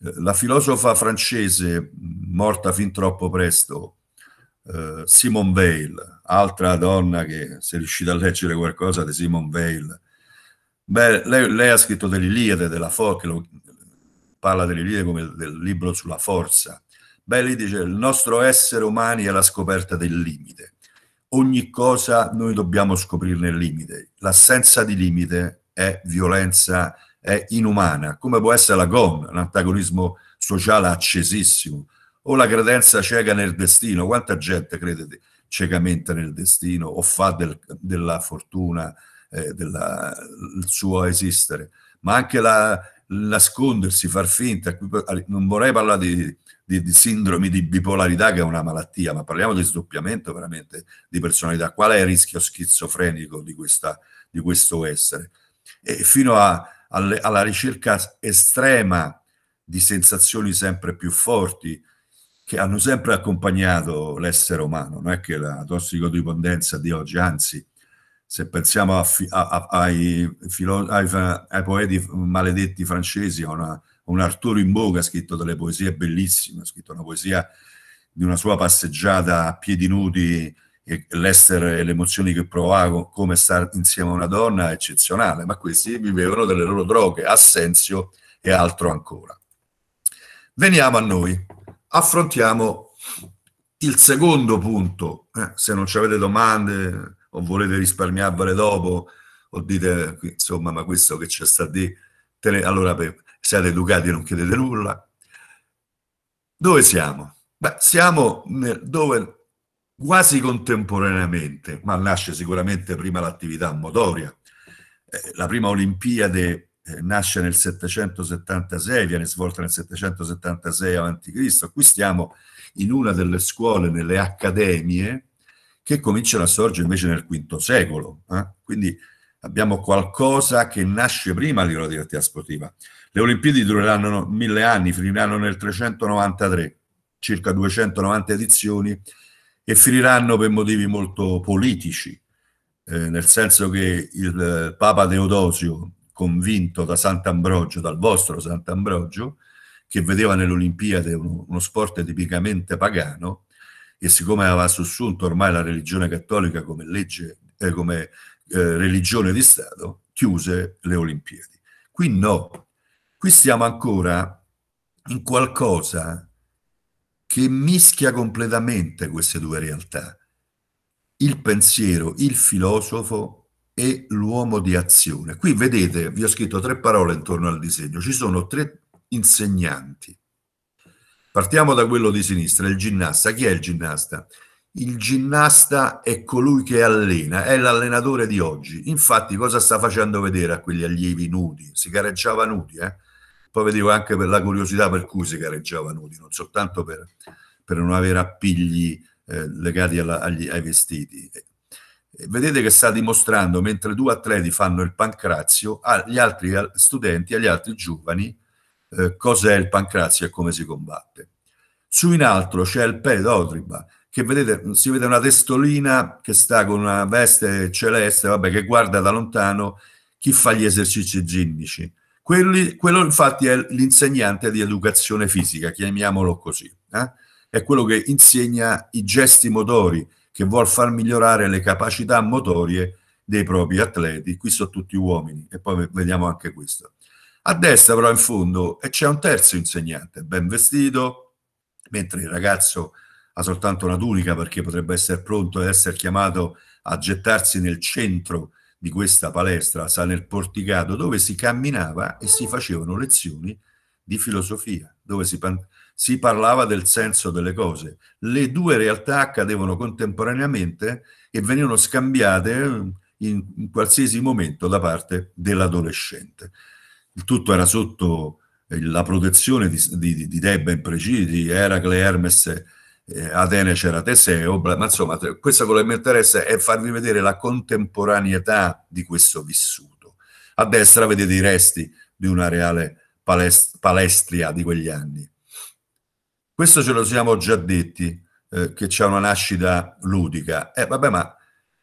Eh, la filosofa francese morta fin troppo presto, eh, Simone Veil, altra donna che se riuscite a leggere qualcosa di Simone Veil, beh, lei, lei, ha scritto dell'Iliade, della Foch, parla dell'Iliade come del libro sulla forza. Beh, lì dice il nostro essere umani è la scoperta del limite ogni cosa noi dobbiamo scoprirne il limite. L'assenza di limite è violenza, è inumana, come può essere la GOM, antagonismo sociale accesissimo, o la credenza cieca nel destino. Quanta gente crede ciecamente nel destino o fa del, della fortuna eh, della, il suo esistere? Ma anche la, nascondersi, far finta, non vorrei parlare di di, di, sindromi di bipolarità che è una malattia, ma parliamo di sdoppiamento veramente di personalità. Qual è il rischio schizofrenico di, questa, di questo essere? E fino a, alle, alla ricerca estrema di sensazioni sempre più forti che hanno sempre accompagnato l'essere umano, non è che la tossicodipendenza di oggi, anzi, se pensiamo a, a, ai, ai, ai, poeti maledetti francesi, a una un Arturo Imboga ha scritto delle poesie bellissime, ha scritto una poesia di una sua passeggiata a piedi nudi e l'essere e le emozioni che provava come stare insieme a una donna eccezionale, ma questi vivevano delle loro droghe, assenzio e altro ancora. Veniamo a noi, affrontiamo il secondo punto, eh, se non ci avete domande o volete risparmiarvele dopo o dite insomma ma questo che c'è sta di... Te Allora per siate educati, non chiedete nulla. Dove siamo? Beh, siamo dove quasi contemporaneamente, ma nasce sicuramente prima l'attività motoria. Eh, la prima Olimpiade eh, nasce nel 776, viene svolta nel 776 a.C. Qui stiamo in una delle scuole, nelle accademie, che cominciano a sorgere invece nel V secolo. Eh? Quindi abbiamo qualcosa che nasce prima dell'attività sportiva. Le Olimpiadi dureranno mille anni, finiranno nel 393, circa 290 edizioni, e finiranno per motivi molto politici, eh, nel senso che il eh, Papa Teodosio, convinto da Sant'Ambrogio, dal vostro Sant'Ambrogio, che vedeva nelle Olimpiadi uno, sport tipicamente pagano, e siccome aveva sussunto ormai la religione cattolica come, legge, eh, come eh, religione di Stato, chiuse le Olimpiadi. Qui no, Qui siamo ancora in qualcosa che mischia completamente queste due realtà, il pensiero, il filosofo e l'uomo di azione. Qui vedete, vi ho scritto tre parole intorno al disegno, ci sono tre insegnanti. Partiamo da quello di sinistra, il ginnasta. Chi è il ginnasta? Il ginnasta è colui che allena, è l'allenatore di oggi. Infatti cosa sta facendo vedere a quegli allievi nudi? Si gareggiava nudi, eh? poi vi dico anche per la curiosità per cui si gareggiava nudi, non soltanto per, per non avere appigli eh, legati alla, agli, ai vestiti. vedete che sta dimostrando, mentre due atleti fanno il pancrazio, agli altri studenti, agli altri giovani, eh, cos'è il pancrazio e come si combatte. Su in altro c'è il pedotriba, che vedete, si vede una testolina che sta con una veste celeste, vabbè, che guarda da lontano chi fa gli esercizi ginnici quelli, quello infatti è l'insegnante di educazione fisica, chiamiamolo così. Eh? È quello che insegna i gesti motori, che vuol far migliorare le capacità motorie dei propri atleti. Qui sono tutti uomini e poi vediamo anche questo. A destra però in fondo eh, c'è un terzo insegnante, ben vestito, mentre il ragazzo ha soltanto una tunica perché potrebbe essere pronto ad essere chiamato a gettarsi nel centro di questa palestra, sa nel porticato, dove si camminava e si facevano lezioni di filosofia, dove si, si parlava del senso delle cose. Le due realtà accadevano contemporaneamente e venivano scambiate eh, in, in qualsiasi momento da parte dell'adolescente. Il tutto era sotto eh, la protezione di, di, di Debba in precisi, Eracle Hermes eh, Atene c'era Teseo, oh, ma insomma questo quello che mi interessa è farvi vedere la contemporaneità di questo vissuto. A destra vedete i resti di una reale palest palestria di quegli anni. Questo ce lo siamo già detti, eh, che c'è una nascita ludica. Eh, vabbè, ma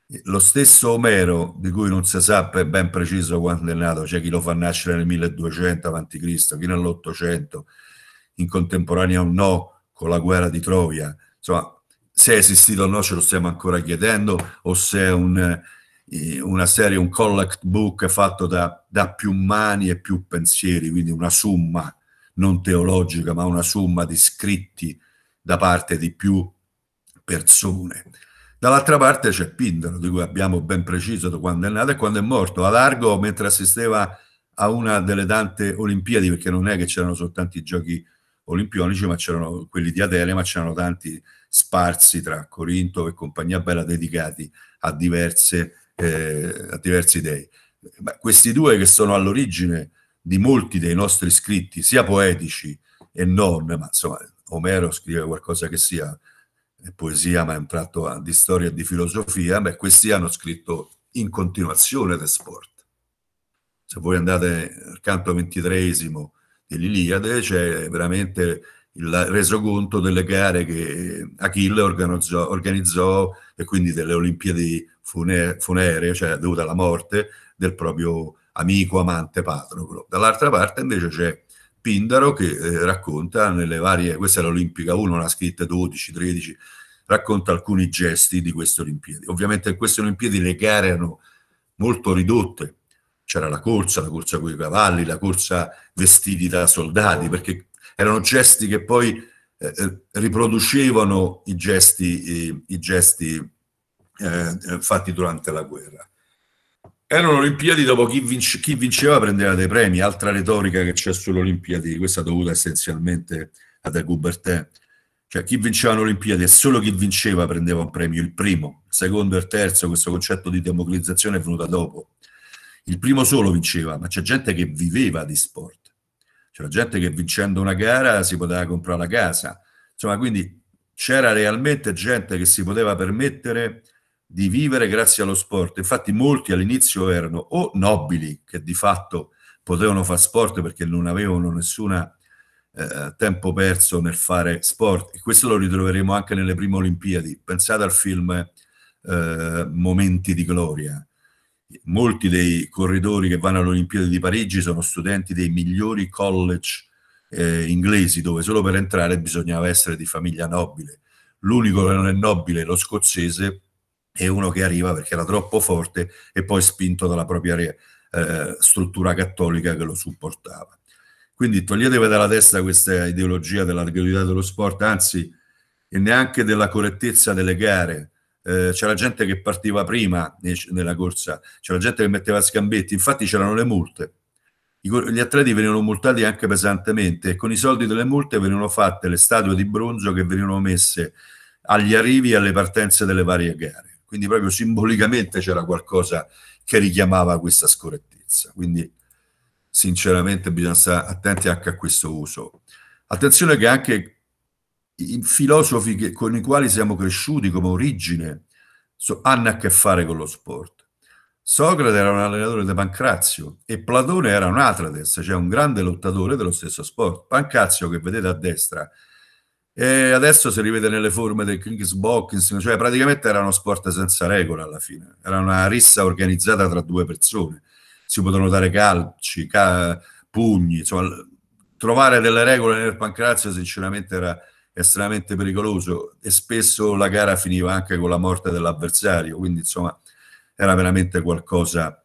eh, lo stesso Omero, di cui non si sa per ben preciso quando è nato, c'è cioè chi lo fa nascere nel 1200 a.C., chi nell'Ottocento, in contemporanea o no, con la guerra di Troia. Insomma, se è esistito o no ce lo stiamo ancora chiedendo o se è un, eh, una serie, un collect book fatto da, da più mani e più pensieri, quindi una somma non teologica, ma una somma di scritti da parte di più persone. Dall'altra parte c'è Pindaro, di cui abbiamo ben preciso da quando è nato e quando è morto. A largo, mentre assisteva a una delle tante Olimpiadi, perché non è che c'erano soltanto i giochi olimpionici, ma c'erano quelli di Atene, ma c'erano tanti sparsi tra Corinto e Compagnia Bella dedicati a, diverse, eh, a diversi dei. Ma questi due che sono all'origine di molti dei nostri scritti, sia poetici e non, ma insomma Omero scrive qualcosa che sia poesia, ma è un tratto di storia e di filosofia, beh, questi hanno scritto in continuazione The sport. Se voi andate al canto ventitreesimo dell'Iliade c'è veramente il resoconto delle gare che Achille organizzò, organizzò e quindi delle Olimpiadi funeree, cioè dovute alla morte del proprio amico, amante Patroclo. Dall'altra parte invece c'è Pindaro che eh, racconta nelle varie, questa è l'Olimpica 1, l'ha scritta 12, 13, racconta alcuni gesti di queste Olimpiadi. Ovviamente in queste Olimpiadi le gare erano molto ridotte, c'era la corsa, la corsa con i cavalli, la corsa vestiti da soldati, perché erano gesti che poi eh, eh, riproducevano i gesti, i, i gesti eh, fatti durante la guerra. Erano Olimpiadi dopo chi, vince, chi vinceva prendeva dei premi, altra retorica che c'è sulle Olimpiadi, questa dovuta essenzialmente ad De cioè chi vinceva le Olimpiadi e solo chi vinceva prendeva un premio, il primo, il secondo e il terzo, questo concetto di democratizzazione è venuto dopo, il primo solo vinceva, ma c'è gente che viveva di sport. C'era gente che vincendo una gara si poteva comprare la casa. Insomma, quindi c'era realmente gente che si poteva permettere di vivere grazie allo sport. Infatti molti all'inizio erano o nobili che di fatto potevano fare sport perché non avevano nessuna eh, tempo perso nel fare sport e questo lo ritroveremo anche nelle prime Olimpiadi. Pensate al film eh, Momenti di gloria, molti dei corridori che vanno alle Olimpiadi di Parigi sono studenti dei migliori college eh, inglesi, dove solo per entrare bisognava essere di famiglia nobile. L'unico che non è nobile lo scozzese, è uno che arriva perché era troppo forte e poi spinto dalla propria eh, struttura cattolica che lo supportava. Quindi toglietevi dalla testa questa ideologia della gratuità dello sport, anzi, e neanche della correttezza delle gare, eh, c'era gente che partiva prima nella corsa, c'era gente che metteva scambetti, infatti c'erano le multe. Gli atleti venivano multati anche pesantemente e con i soldi delle multe venivano fatte le statue di bronzo che venivano messe agli arrivi e alle partenze delle varie gare. Quindi proprio simbolicamente c'era qualcosa che richiamava questa scorrettezza. Quindi sinceramente bisogna stare attenti anche a questo uso. Attenzione che anche i filosofi che, con i quali siamo cresciuti come origine so, hanno a che fare con lo sport. Socrate era un allenatore di Pancrazio e Platone era un Atrates, cioè un grande lottatore dello stesso sport. Pancrazio che vedete a destra e adesso si rivede nelle forme del kickboxing, cioè praticamente era uno sport senza regole alla fine, era una rissa organizzata tra due persone, si potevano dare calci, ca- pugni, insomma, trovare delle regole nel pancrazio sinceramente era estremamente pericoloso e spesso la gara finiva anche con la morte dell'avversario, quindi insomma era veramente qualcosa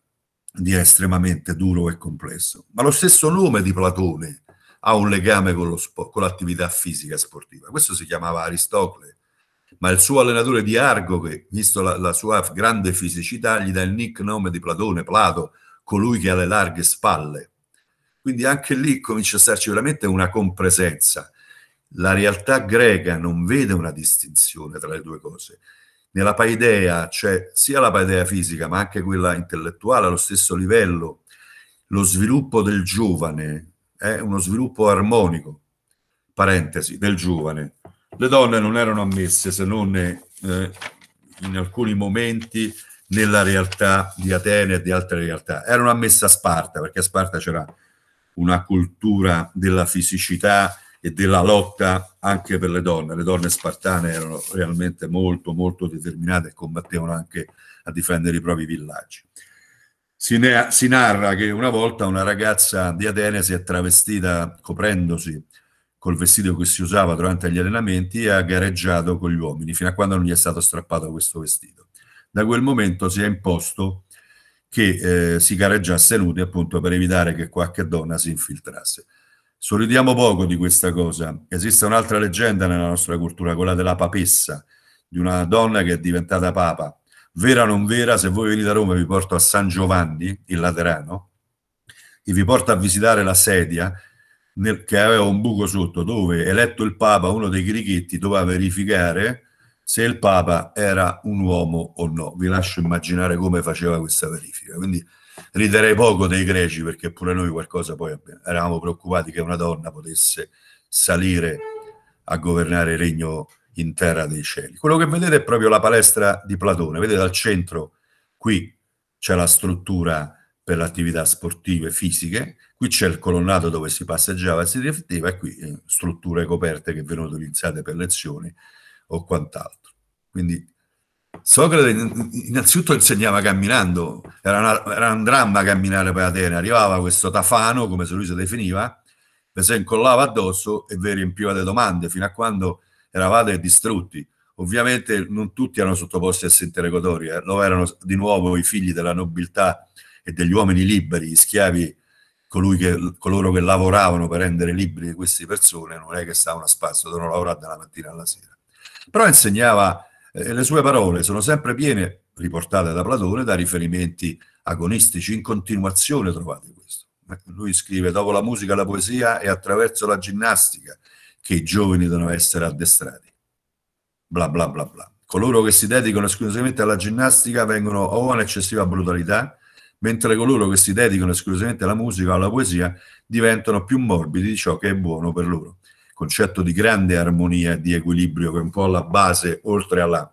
di estremamente duro e complesso. Ma lo stesso nome di Platone ha un legame con, sport, con l'attività fisica sportiva. Questo si chiamava Aristocle, ma il suo allenatore di Argo, che visto la, la sua grande fisicità, gli dà il nickname di Platone, Plato, colui che ha le larghe spalle. Quindi anche lì comincia a starci veramente una compresenza la realtà greca non vede una distinzione tra le due cose. Nella paidea c'è sia la paidea fisica ma anche quella intellettuale allo stesso livello. Lo sviluppo del giovane è uno sviluppo armonico, parentesi, del giovane. Le donne non erano ammesse se non eh, in alcuni momenti nella realtà di Atene e di altre realtà. Erano ammesse a Sparta, perché a Sparta c'era una cultura della fisicità e della lotta anche per le donne. Le donne spartane erano realmente molto, molto determinate e combattevano anche a difendere i propri villaggi. Si, ne, si narra che una volta una ragazza di Atene si è travestita coprendosi col vestito che si usava durante gli allenamenti e ha gareggiato con gli uomini, fino a quando non gli è stato strappato questo vestito. Da quel momento si è imposto che eh, si gareggiasse nudi appunto per evitare che qualche donna si infiltrasse. Sorridiamo poco di questa cosa. Esiste un'altra leggenda nella nostra cultura, quella della papessa, di una donna che è diventata papa. Vera o non vera, se voi venite a Roma vi porto a San Giovanni, il Laterano, e vi porto a visitare la sedia nel, che aveva un buco sotto, dove, eletto il papa, uno dei chirichetti doveva verificare se il papa era un uomo o no. Vi lascio immaginare come faceva questa verifica. Quindi riderei poco dei greci perché pure noi qualcosa poi eravamo preoccupati che una donna potesse salire a governare il regno in terra dei cieli. Quello che vedete è proprio la palestra di Platone, vedete al centro qui c'è la struttura per le attività sportive fisiche, qui c'è il colonnato dove si passeggiava e si rifletteva e qui eh, strutture coperte che vengono utilizzate per lezioni o quant'altro. Quindi Socrate innanzitutto insegnava camminando, era, una, era, un dramma camminare per Atene, arrivava questo Tafano, come se lui si definiva, le si incollava addosso e vi riempiva le domande, fino a quando eravate distrutti. Ovviamente non tutti erano sottoposti a sette regolatorie, eh, lo erano di nuovo i figli della nobiltà e degli uomini liberi, gli schiavi, che, coloro che lavoravano per rendere liberi queste persone, non è che stavano a spazio, dovevano lavorare dalla mattina alla sera. Però insegnava eh, le sue parole sono sempre piene, riportate da Platone, da riferimenti agonistici, in continuazione trovate questo. Eh, lui scrive dopo la musica e la poesia è attraverso la ginnastica che i giovani devono essere addestrati. Bla bla bla bla. Coloro che si dedicano esclusivamente alla ginnastica vengono o a un'eccessiva brutalità, mentre coloro che si dedicano esclusivamente alla musica o alla poesia diventano più morbidi di ciò che è buono per loro concetto di grande armonia e di equilibrio che è un po' la base, oltre alla,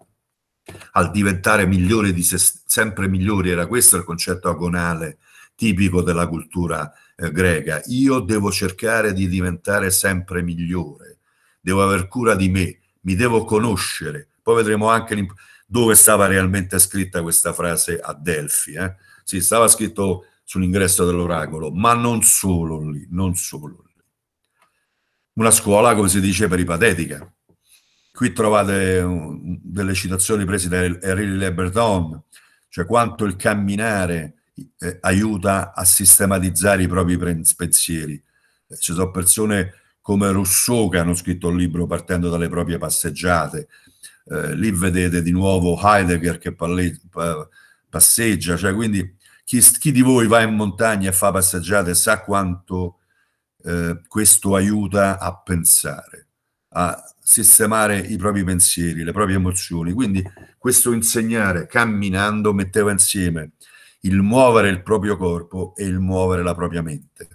al diventare migliore di se, sempre migliori, era questo il concetto agonale tipico della cultura eh, greca. Io devo cercare di diventare sempre migliore, devo aver cura di me, mi devo conoscere. Poi vedremo anche dove stava realmente scritta questa frase a Delfi. Eh? Sì, stava scritto sull'ingresso dell'oracolo, ma non solo lì, non solo lì una scuola, come si dice, peripatetica. Qui trovate um, delle citazioni prese da Henri Breton, cioè quanto il camminare eh, aiuta a sistematizzare i propri pensieri. Eh, ci sono persone come Rousseau che hanno scritto un libro partendo dalle proprie passeggiate. Eh, lì vedete di nuovo Heidegger che palle- pa- passeggia, cioè quindi chi, chi, di voi va in montagna e fa passeggiate sa quanto eh, questo aiuta a pensare, a sistemare i propri pensieri, le proprie emozioni. Quindi questo insegnare camminando metteva insieme il muovere il proprio corpo e il muovere la propria mente.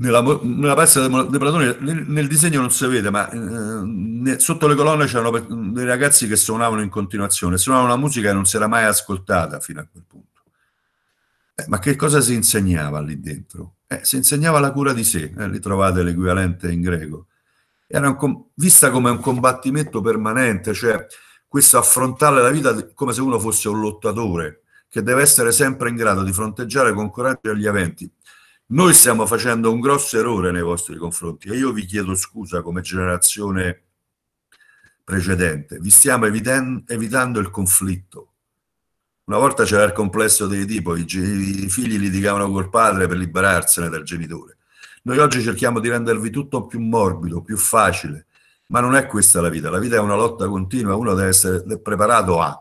Nella, nella pezza di Platone nel, nel, disegno non si vede, ma eh, ne, sotto le colonne c'erano dei ragazzi che suonavano in continuazione, suonavano una musica che non si era mai ascoltata fino a quel punto. Eh, ma che cosa si insegnava lì dentro? Eh, si insegnava la cura di sé, eh, lì trovate l'equivalente in greco. Era com- vista come un combattimento permanente, cioè questo affrontare la vita come se uno fosse un lottatore che deve essere sempre in grado di fronteggiare con coraggio gli eventi. Noi stiamo facendo un grosso errore nei vostri confronti e io vi chiedo scusa come generazione precedente, vi stiamo eviten- evitando il conflitto una volta c'era il complesso dei Edipo, i, i figli litigavano col padre per liberarsene dal genitore. Noi oggi cerchiamo di rendervi tutto più morbido, più facile, ma non è questa la vita. La vita è una lotta continua, uno deve essere preparato a.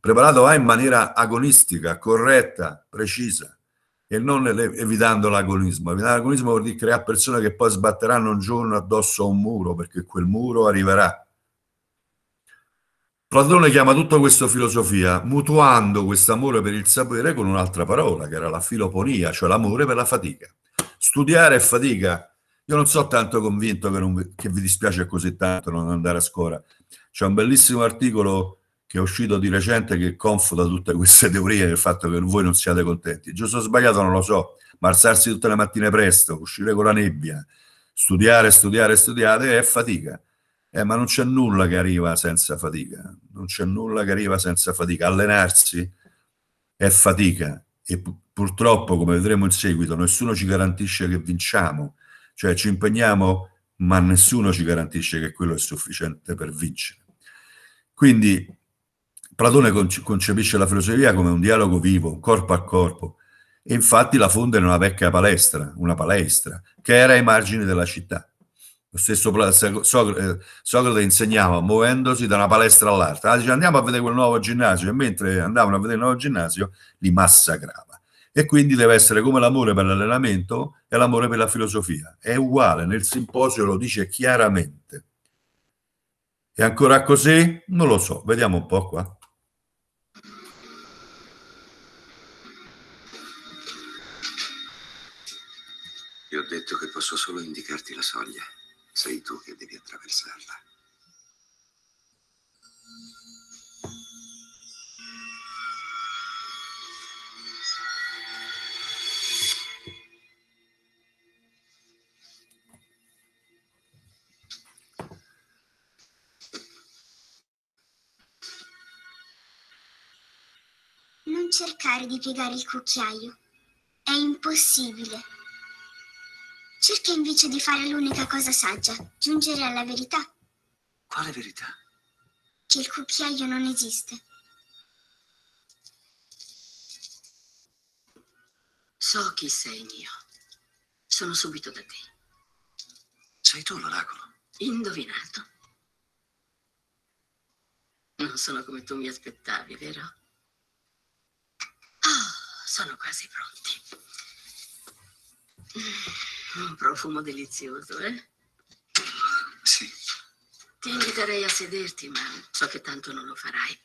Preparato a in maniera agonistica, corretta, precisa e non evitando l'agonismo. Evitare l'agonismo vuol dire creare persone che poi sbatteranno un giorno addosso a un muro, perché quel muro arriverà Platone chiama tutto questo filosofia, mutuando questo amore per il sapere con un'altra parola, che era la filoponia, cioè l'amore per la fatica. Studiare è fatica. Io non sono tanto convinto che, vi, che vi dispiace così tanto non andare a scuola. C'è un bellissimo articolo che è uscito di recente che confuta tutte queste teorie del fatto che voi non siate contenti. Giusto o sbagliato non lo so, ma alzarsi tutte le mattine presto, uscire con la nebbia, studiare, studiare, studiare è fatica eh, ma non c'è nulla che arriva senza fatica, non c'è nulla che arriva senza fatica. Allenarsi è fatica e purtroppo, come vedremo in seguito, nessuno ci garantisce che vinciamo, cioè ci impegniamo, ma nessuno ci garantisce che quello è sufficiente per vincere. Quindi Platone concepisce la filosofia come un dialogo vivo, corpo a corpo, e infatti la fonda in una vecchia palestra, una palestra, che era ai margini della città lo stesso eh, Socrate, insegnava muovendosi da una palestra all'altra. Ah, dice, andiamo a vedere quel nuovo ginnasio e mentre andavano a vedere il nuovo ginnasio li massacrava. E quindi deve essere come l'amore per l'allenamento e l'amore per la filosofia. È uguale, nel simposio lo dice chiaramente. È ancora così? Non lo so, vediamo un po' qua. Io ho detto che posso solo indicarti la soglia sei tu che devi attraversarla. Non cercare di piegare il cucchiaio. È impossibile. Cerca invece di fare l'unica cosa saggia, giungere alla verità. Quale verità? Che il cucchiaio non esiste. So chi sei, io. Sono subito da te. Sei tu l'oracolo? Indovinato. Non sono come tu mi aspettavi, vero? Oh, sono quasi pronti. Mm. Un profumo delizioso, eh? Sì. Ti inviterei a sederti, ma so che tanto non lo farai.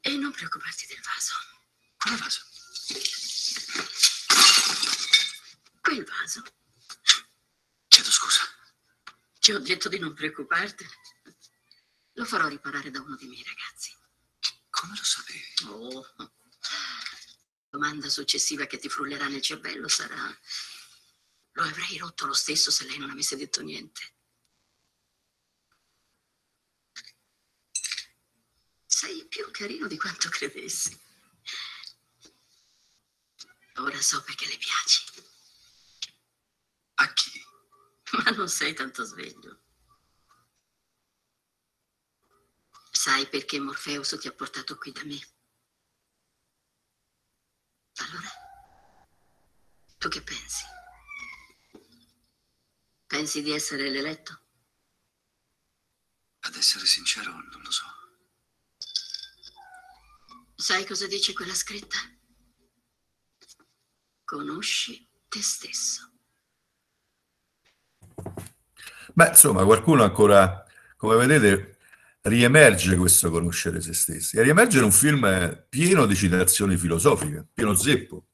E non preoccuparti del vaso. Quale vaso? Quel vaso. Chiedo scusa. Ci ho detto di non preoccuparti. Lo farò riparare da uno dei miei ragazzi. Come lo sapevi? Oh. La domanda successiva che ti frullerà nel cervello sarà lo avrei rotto lo stesso se lei non avesse detto niente. Sei più carino di quanto credessi. Ora so perché le piaci. A chi? Ma non sei tanto sveglio. Sai perché Morpheus ti ha portato qui da me? Allora, tu che pensi? Pensi di essere l'eletto? Ad essere sincero, non lo so. Sai cosa dice quella scritta? Conosci te stesso. Beh, insomma, qualcuno ancora, come vedete, riemerge questo conoscere se stessi. E riemerge un film pieno di citazioni filosofiche, pieno zeppo.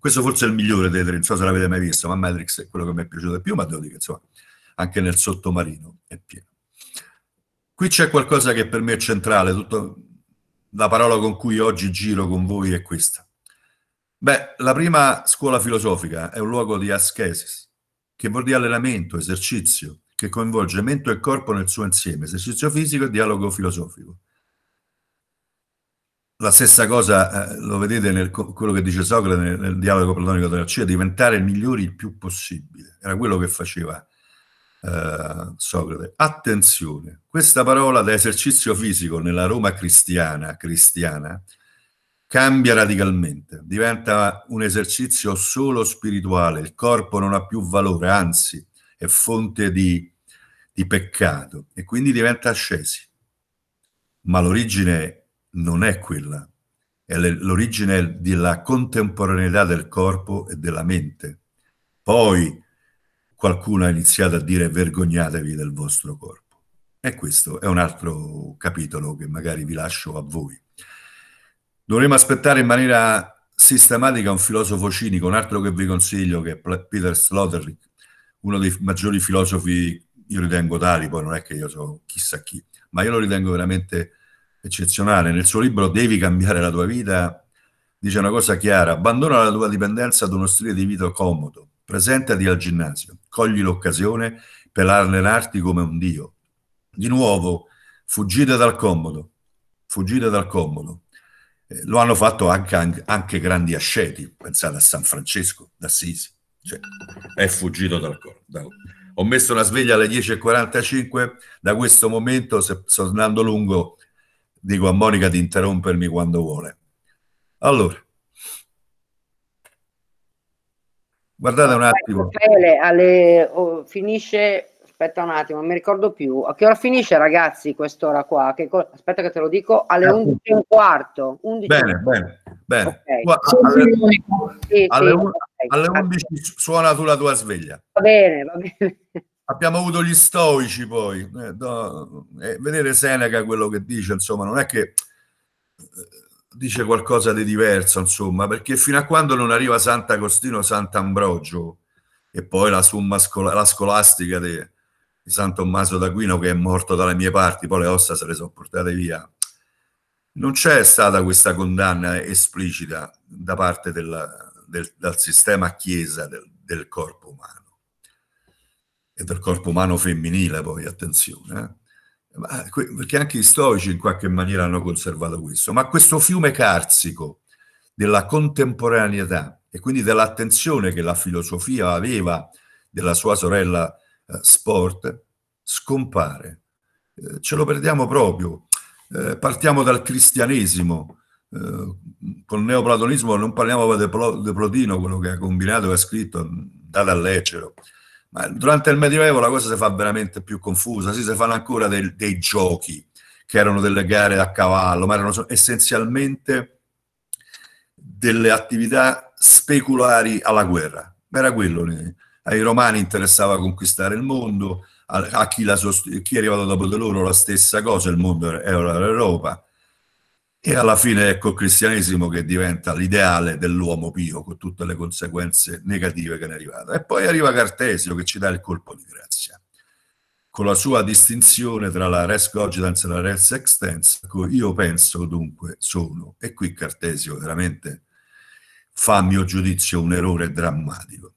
Questo forse è il migliore dei tre, non so se l'avete mai visto, ma Matrix è quello che mi è piaciuto di più, ma devo dire che insomma, anche nel sottomarino è pieno. Qui c'è qualcosa che per me è centrale, tutto, la parola con cui oggi giro con voi è questa. Beh, la prima scuola filosofica è un luogo di ascesis, che vuol dire allenamento, esercizio, che coinvolge mente e corpo nel suo insieme, esercizio fisico e dialogo filosofico la stessa cosa eh, lo vedete nel quello che dice Socrate nel, nel dialogo platonico della Cia, diventare migliori il più possibile. Era quello che faceva eh, Socrate. Attenzione, questa parola da esercizio fisico nella Roma cristiana, cristiana cambia radicalmente, diventa un esercizio solo spirituale, il corpo non ha più valore, anzi è fonte di, di peccato e quindi diventa ascesi. Ma l'origine non è quella, è l'origine della contemporaneità del corpo e della mente. Poi qualcuno ha iniziato a dire vergognatevi del vostro corpo. E questo è un altro capitolo che magari vi lascio a voi. Dovremmo aspettare in maniera sistematica un filosofo cinico, un altro che vi consiglio che è Peter Sloterdijk, uno dei maggiori filosofi, io ritengo tali, poi non è che io so chissà chi, ma io lo ritengo veramente eccezionale, nel suo libro Devi cambiare la tua vita, dice una cosa chiara, abbandona la tua dipendenza ad uno stile di vita comodo, presentati al ginnasio, cogli l'occasione per allenarti come un dio. Di nuovo, fuggite dal comodo, fuggite dal comodo. Eh, lo hanno fatto anche, anche, grandi asceti, pensate a San Francesco d'Assisi, cioè, è fuggito dal comodo. Ho messo una sveglia alle 10.45, da questo momento, se sto andando lungo, dico a Monica di interrompermi quando vuole. Allora, guardate un attimo. Alle, oh, finisce, aspetta un attimo, non mi ricordo più. A che ora finisce, ragazzi, quest'ora qua? Che, aspetta che te lo dico, alle ah, 11 e un quarto. 11 bene, bene, bene. Okay. Qua, alle, sì, alle, sì, alle okay. 11 suona tu la tua sveglia. Va bene, va bene abbiamo avuto gli stoici poi, eh, da, eh, vedere Seneca quello che dice, insomma, non è che eh, dice qualcosa di diverso, insomma, perché fino a quando non arriva Sant'Agostino, Sant'Ambrogio e poi la summa scola, la scolastica di, di San Tommaso d'Aquino che è morto dalle mie parti, poi le ossa se le sono portate via, non c'è stata questa condanna esplicita da parte della, del, del sistema chiesa del, del corpo umano e del corpo umano femminile, poi attenzione, eh? perché anche gli storici in qualche maniera hanno conservato questo, ma questo fiume carsico della contemporaneità e quindi dell'attenzione che la filosofia aveva della sua sorella eh, sport scompare, eh, ce lo perdiamo proprio, eh, partiamo dal cristianesimo, eh, col neoplatonismo non parliamo di Plotino, quello che ha combinato e ha scritto, andate mm, a leggerlo ma durante il Medioevo la cosa si fa veramente più confusa, sì, si fanno ancora del, dei giochi, che erano delle gare a cavallo, ma erano essenzialmente delle attività speculari alla guerra. Era quello, ai romani interessava conquistare il mondo, a, a chi, la, chi, è arrivato dopo di loro la stessa cosa, il mondo era l'Europa, e alla fine ecco il cristianesimo che diventa l'ideale dell'uomo pio con tutte le conseguenze negative che ne arrivano. E poi arriva Cartesio che ci dà il colpo di grazia, con la sua distinzione tra la res cogitans e la res extens, ecco, io penso dunque sono. E qui Cartesio veramente fa a mio giudizio un errore drammatico,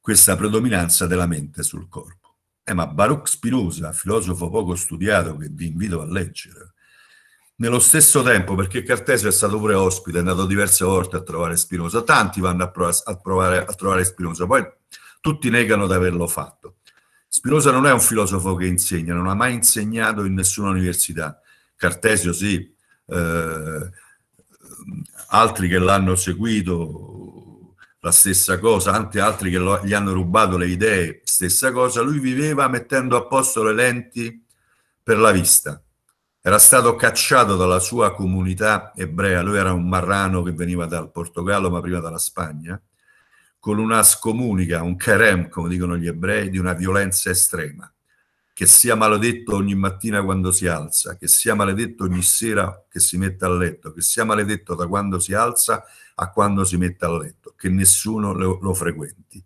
questa predominanza della mente sul corpo. Eh, ma Baruch Spinoza, filosofo poco studiato che vi invito a leggere, nello stesso tempo, perché Cartesio è stato pure ospite, è andato diverse volte a trovare Spinoza, tanti vanno a, prov- a, provare, a trovare Spinoza, poi tutti negano di averlo fatto. Spinoza non è un filosofo che insegna, non ha mai insegnato in nessuna università. Cartesio sì, eh, altri che l'hanno seguito, la stessa cosa, anche altri che lo, gli hanno rubato le idee, stessa cosa. Lui viveva mettendo a posto le lenti per la vista era stato cacciato dalla sua comunità ebrea, lui era un marrano che veniva dal Portogallo ma prima dalla Spagna, con una scomunica, un kerem, come dicono gli ebrei, di una violenza estrema, che sia maledetto ogni mattina quando si alza, che sia maledetto ogni sera che si mette a letto, che sia maledetto da quando si alza a quando si mette a letto, che nessuno lo, lo frequenti,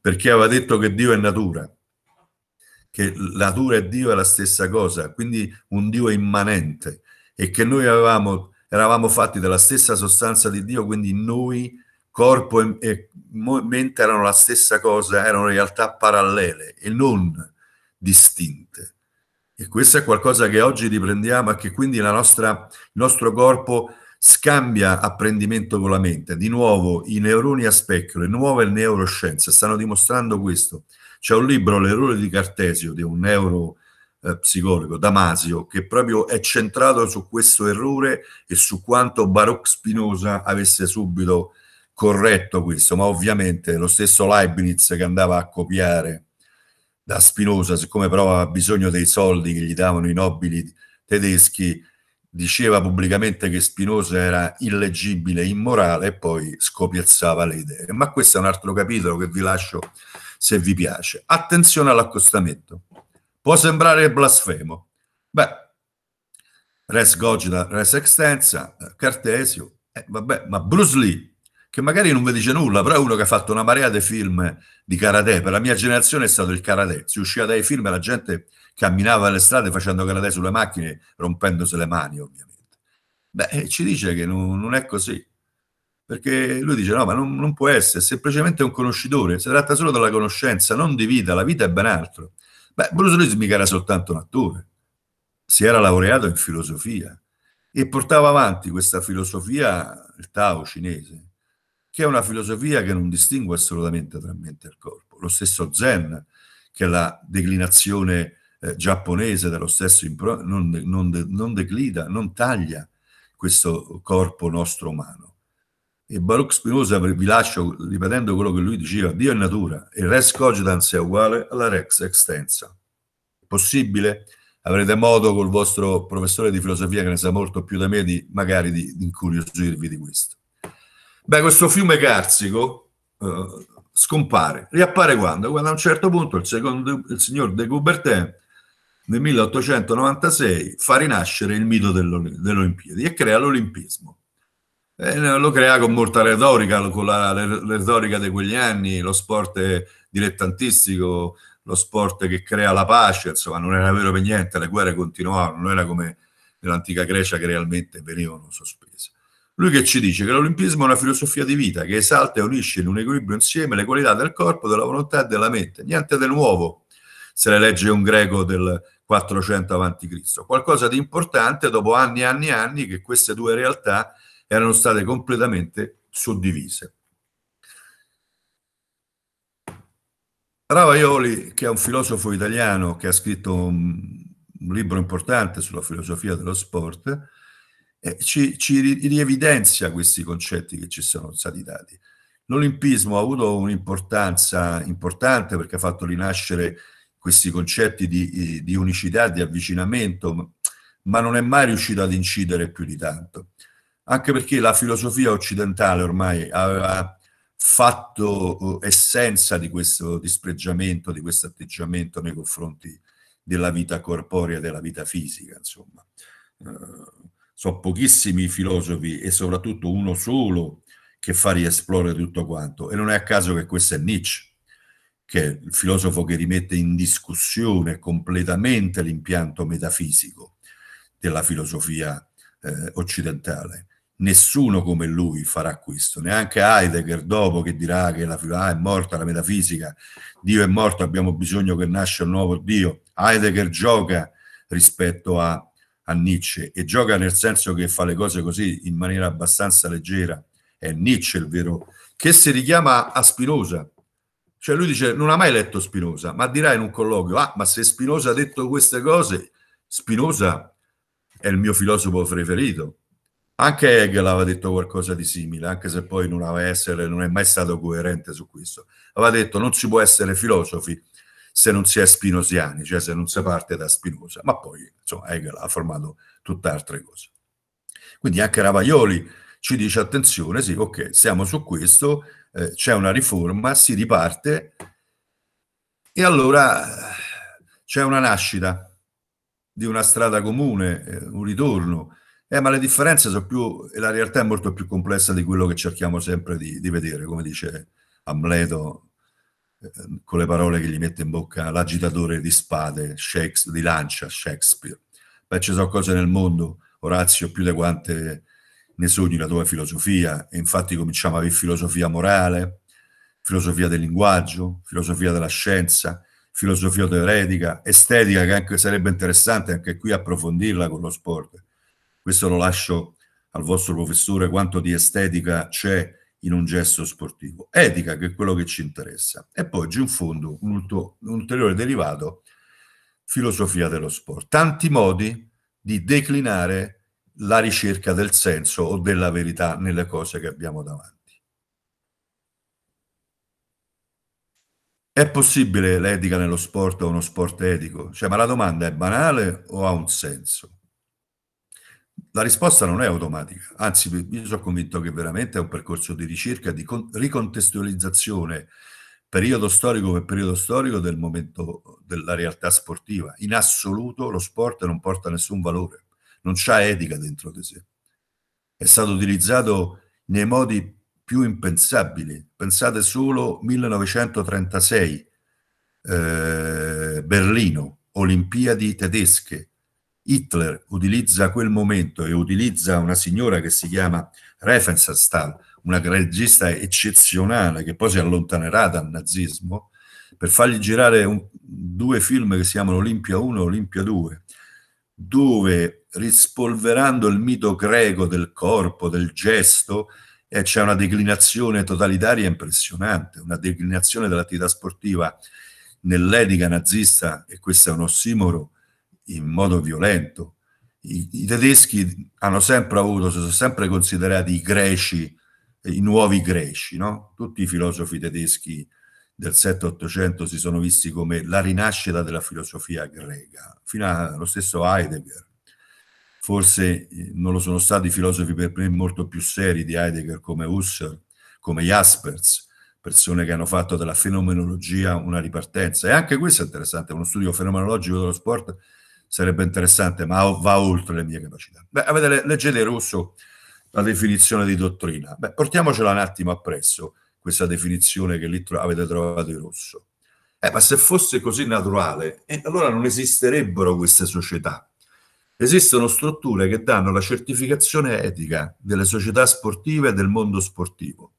perché aveva detto che Dio è natura, che natura e Dio è la stessa cosa, quindi un Dio immanente e che noi avevamo, eravamo fatti della stessa sostanza di Dio, quindi noi, corpo e, e mente erano la stessa cosa, erano realtà parallele e non distinte. E questo è qualcosa che oggi riprendiamo e che quindi nostra, il nostro corpo scambia apprendimento con la mente. Di nuovo, i neuroni a specchio, le nuove neuroscienze stanno dimostrando questo c'è un libro, L'errore di Cartesio, di un neuropsicologo, eh, Damasio, che proprio è centrato su questo errore e su quanto Baruch Spinoza avesse subito corretto questo, ma ovviamente lo stesso Leibniz che andava a copiare da Spinoza, siccome però aveva bisogno dei soldi che gli davano i nobili tedeschi, diceva pubblicamente che Spinoza era illeggibile, immorale e poi scopiazzava le idee. Ma questo è un altro capitolo che vi lascio se vi piace. Attenzione all'accostamento. Può sembrare blasfemo. Beh, res gogita, res extensa, eh, Cartesio, eh, vabbè, ma Bruce Lee, che magari non vi dice nulla, però è uno che ha fatto una marea di film di karate. Per la mia generazione è stato il karate. Si usciva dai film e la gente camminava alle strade facendo karate sulle macchine, rompendosi le mani, ovviamente. Beh, eh, ci dice che non, non è così perché lui dice no ma non, non può essere, è semplicemente un conoscitore, si tratta solo della conoscenza, non di vita, la vita è ben altro. Beh, Bruce Willis mica era soltanto un attore, si era laureato in filosofia e portava avanti questa filosofia, il Tao cinese, che è una filosofia che non distingue assolutamente tra mente e corpo. Lo stesso Zen, che è la declinazione eh, giapponese dello stesso, non, non, non declida, non taglia questo corpo nostro umano e Baruch Spinoza, vi lascio ripetendo quello che lui diceva, Dio è natura e res cogitans è uguale alla rex extensa. Possibile? Avrete modo col vostro professore di filosofia, che ne sa molto più da me, di, magari di, di incuriosirvi di questo. Beh, questo fiume carsico eh, scompare, riappare quando? Quando a un certo punto il, secondo, il signor De Coubertin nel 1896 fa rinascere il mito dell'Olimpiadi e crea l'olimpismo eh, lo crea con molta retorica, con la retorica di quegli anni, lo sport dilettantistico, lo sport che crea la pace, insomma non era vero per niente, le guerre continuavano, non era come nell'antica Grecia che realmente venivano sospese. Lui che ci dice che l'olimpismo è una filosofia di vita che esalta e unisce in un equilibrio insieme le qualità del corpo, della volontà e della mente, niente di nuovo, se le legge un greco del 400 a.C., qualcosa di importante dopo anni e anni e anni che queste due realtà erano state completamente suddivise. Ravaioli, che è un filosofo italiano che ha scritto un, libro importante sulla filosofia dello sport, eh, ci, ci rievidenzia questi concetti che ci sono stati dati. L'olimpismo ha avuto un'importanza importante perché ha fatto rinascere questi concetti di, di unicità, di avvicinamento, ma non è mai riuscito ad incidere più di tanto anche perché la filosofia occidentale ormai aveva fatto uh, essenza di questo dispregiamento, di questo atteggiamento nei confronti della vita corporea, della vita fisica, insomma. Sono eh, so pochissimi filosofi e soprattutto uno solo che fa riesplorare tutto quanto. E non è a caso che questo è Nietzsche, che è il filosofo che rimette in discussione completamente l'impianto metafisico della filosofia eh, occidentale nessuno come lui farà questo, neanche Heidegger dopo che dirà che la, ah, è morta la metafisica, Dio è morto, abbiamo bisogno che nasce un nuovo Dio. Heidegger gioca rispetto a, a Nietzsche e gioca nel senso che fa le cose così in maniera abbastanza leggera. È Nietzsche il vero, che si richiama a Spinoza. Cioè lui dice non ha mai letto Spinoza, ma dirà in un colloquio, ah ma se Spinoza ha detto queste cose, Spinoza è il mio filosofo preferito anche Hegel aveva detto qualcosa di simile, anche se poi non, essere, non è mai stato coerente su questo. Aveva detto non si può essere filosofi se non si è spinosiani, cioè se non si parte da Spinoza. ma poi insomma, Hegel ha formato tutte altre cose. Quindi anche Ravaioli ci dice attenzione, sì, ok, siamo su questo, eh, c'è una riforma, si riparte e allora eh, c'è una nascita di una strada comune, eh, un ritorno, eh, ma le differenze sono più, e la realtà è molto più complessa di quello che cerchiamo sempre di, di vedere, come dice Amleto eh, con le parole che gli mette in bocca l'agitatore di spade, di lancia, Shakespeare. Beh, ci sono cose nel mondo, Orazio, più di quante ne sogni la tua filosofia, e infatti cominciamo a avere filosofia morale, filosofia del linguaggio, filosofia della scienza, filosofia teoretica, estetica, che anche sarebbe interessante anche qui approfondirla con lo sport questo lo lascio al vostro professore quanto di estetica c'è in un gesto sportivo. Etica, che è quello che ci interessa. E poi giù in fondo un, ulto, un ulteriore derivato, filosofia dello sport. Tanti modi di declinare la ricerca del senso o della verità nelle cose che abbiamo davanti. È possibile l'etica nello sport o uno sport etico? Cioè, ma la domanda è banale o ha un senso? La risposta non è automatica, anzi io sono convinto che veramente è un percorso di ricerca, di ricontestualizzazione periodo storico per periodo storico del momento della realtà sportiva. In assoluto lo sport non porta nessun valore, non c'è etica dentro di sé. È stato utilizzato nei modi più impensabili. Pensate solo 1936, eh, Berlino, Olimpiadi tedesche, Hitler utilizza quel momento e utilizza una signora che si chiama Riefenstahl, una regista eccezionale che poi si allontanerà dal nazismo, per fargli girare un, due film che si chiamano Olimpia 1 e Olimpia 2, dove rispolverando il mito greco del corpo, del gesto, eh, c'è una declinazione totalitaria impressionante, una declinazione dell'attività sportiva nell'etica nazista, e questo è un ossimoro, in modo violento. I, I, tedeschi hanno sempre avuto, si sono sempre considerati i greci, i nuovi greci, no? Tutti i filosofi tedeschi del 7-800 si sono visti come la rinascita della filosofia greca, fino allo stesso Heidegger. Forse eh, non lo sono stati filosofi per me molto più seri di Heidegger come Husserl, come Jaspers, persone che hanno fatto della fenomenologia una ripartenza. E anche questo è interessante, uno studio fenomenologico dello sport sarebbe interessante, ma va oltre le mie capacità. Beh, vedere, leggete Russo la definizione di dottrina. Beh, portiamocela un attimo appresso, questa definizione che lì tro- avete trovato in Russo. Eh, ma se fosse così naturale, eh, allora non esisterebbero queste società. Esistono strutture che danno la certificazione etica delle società sportive e del mondo sportivo.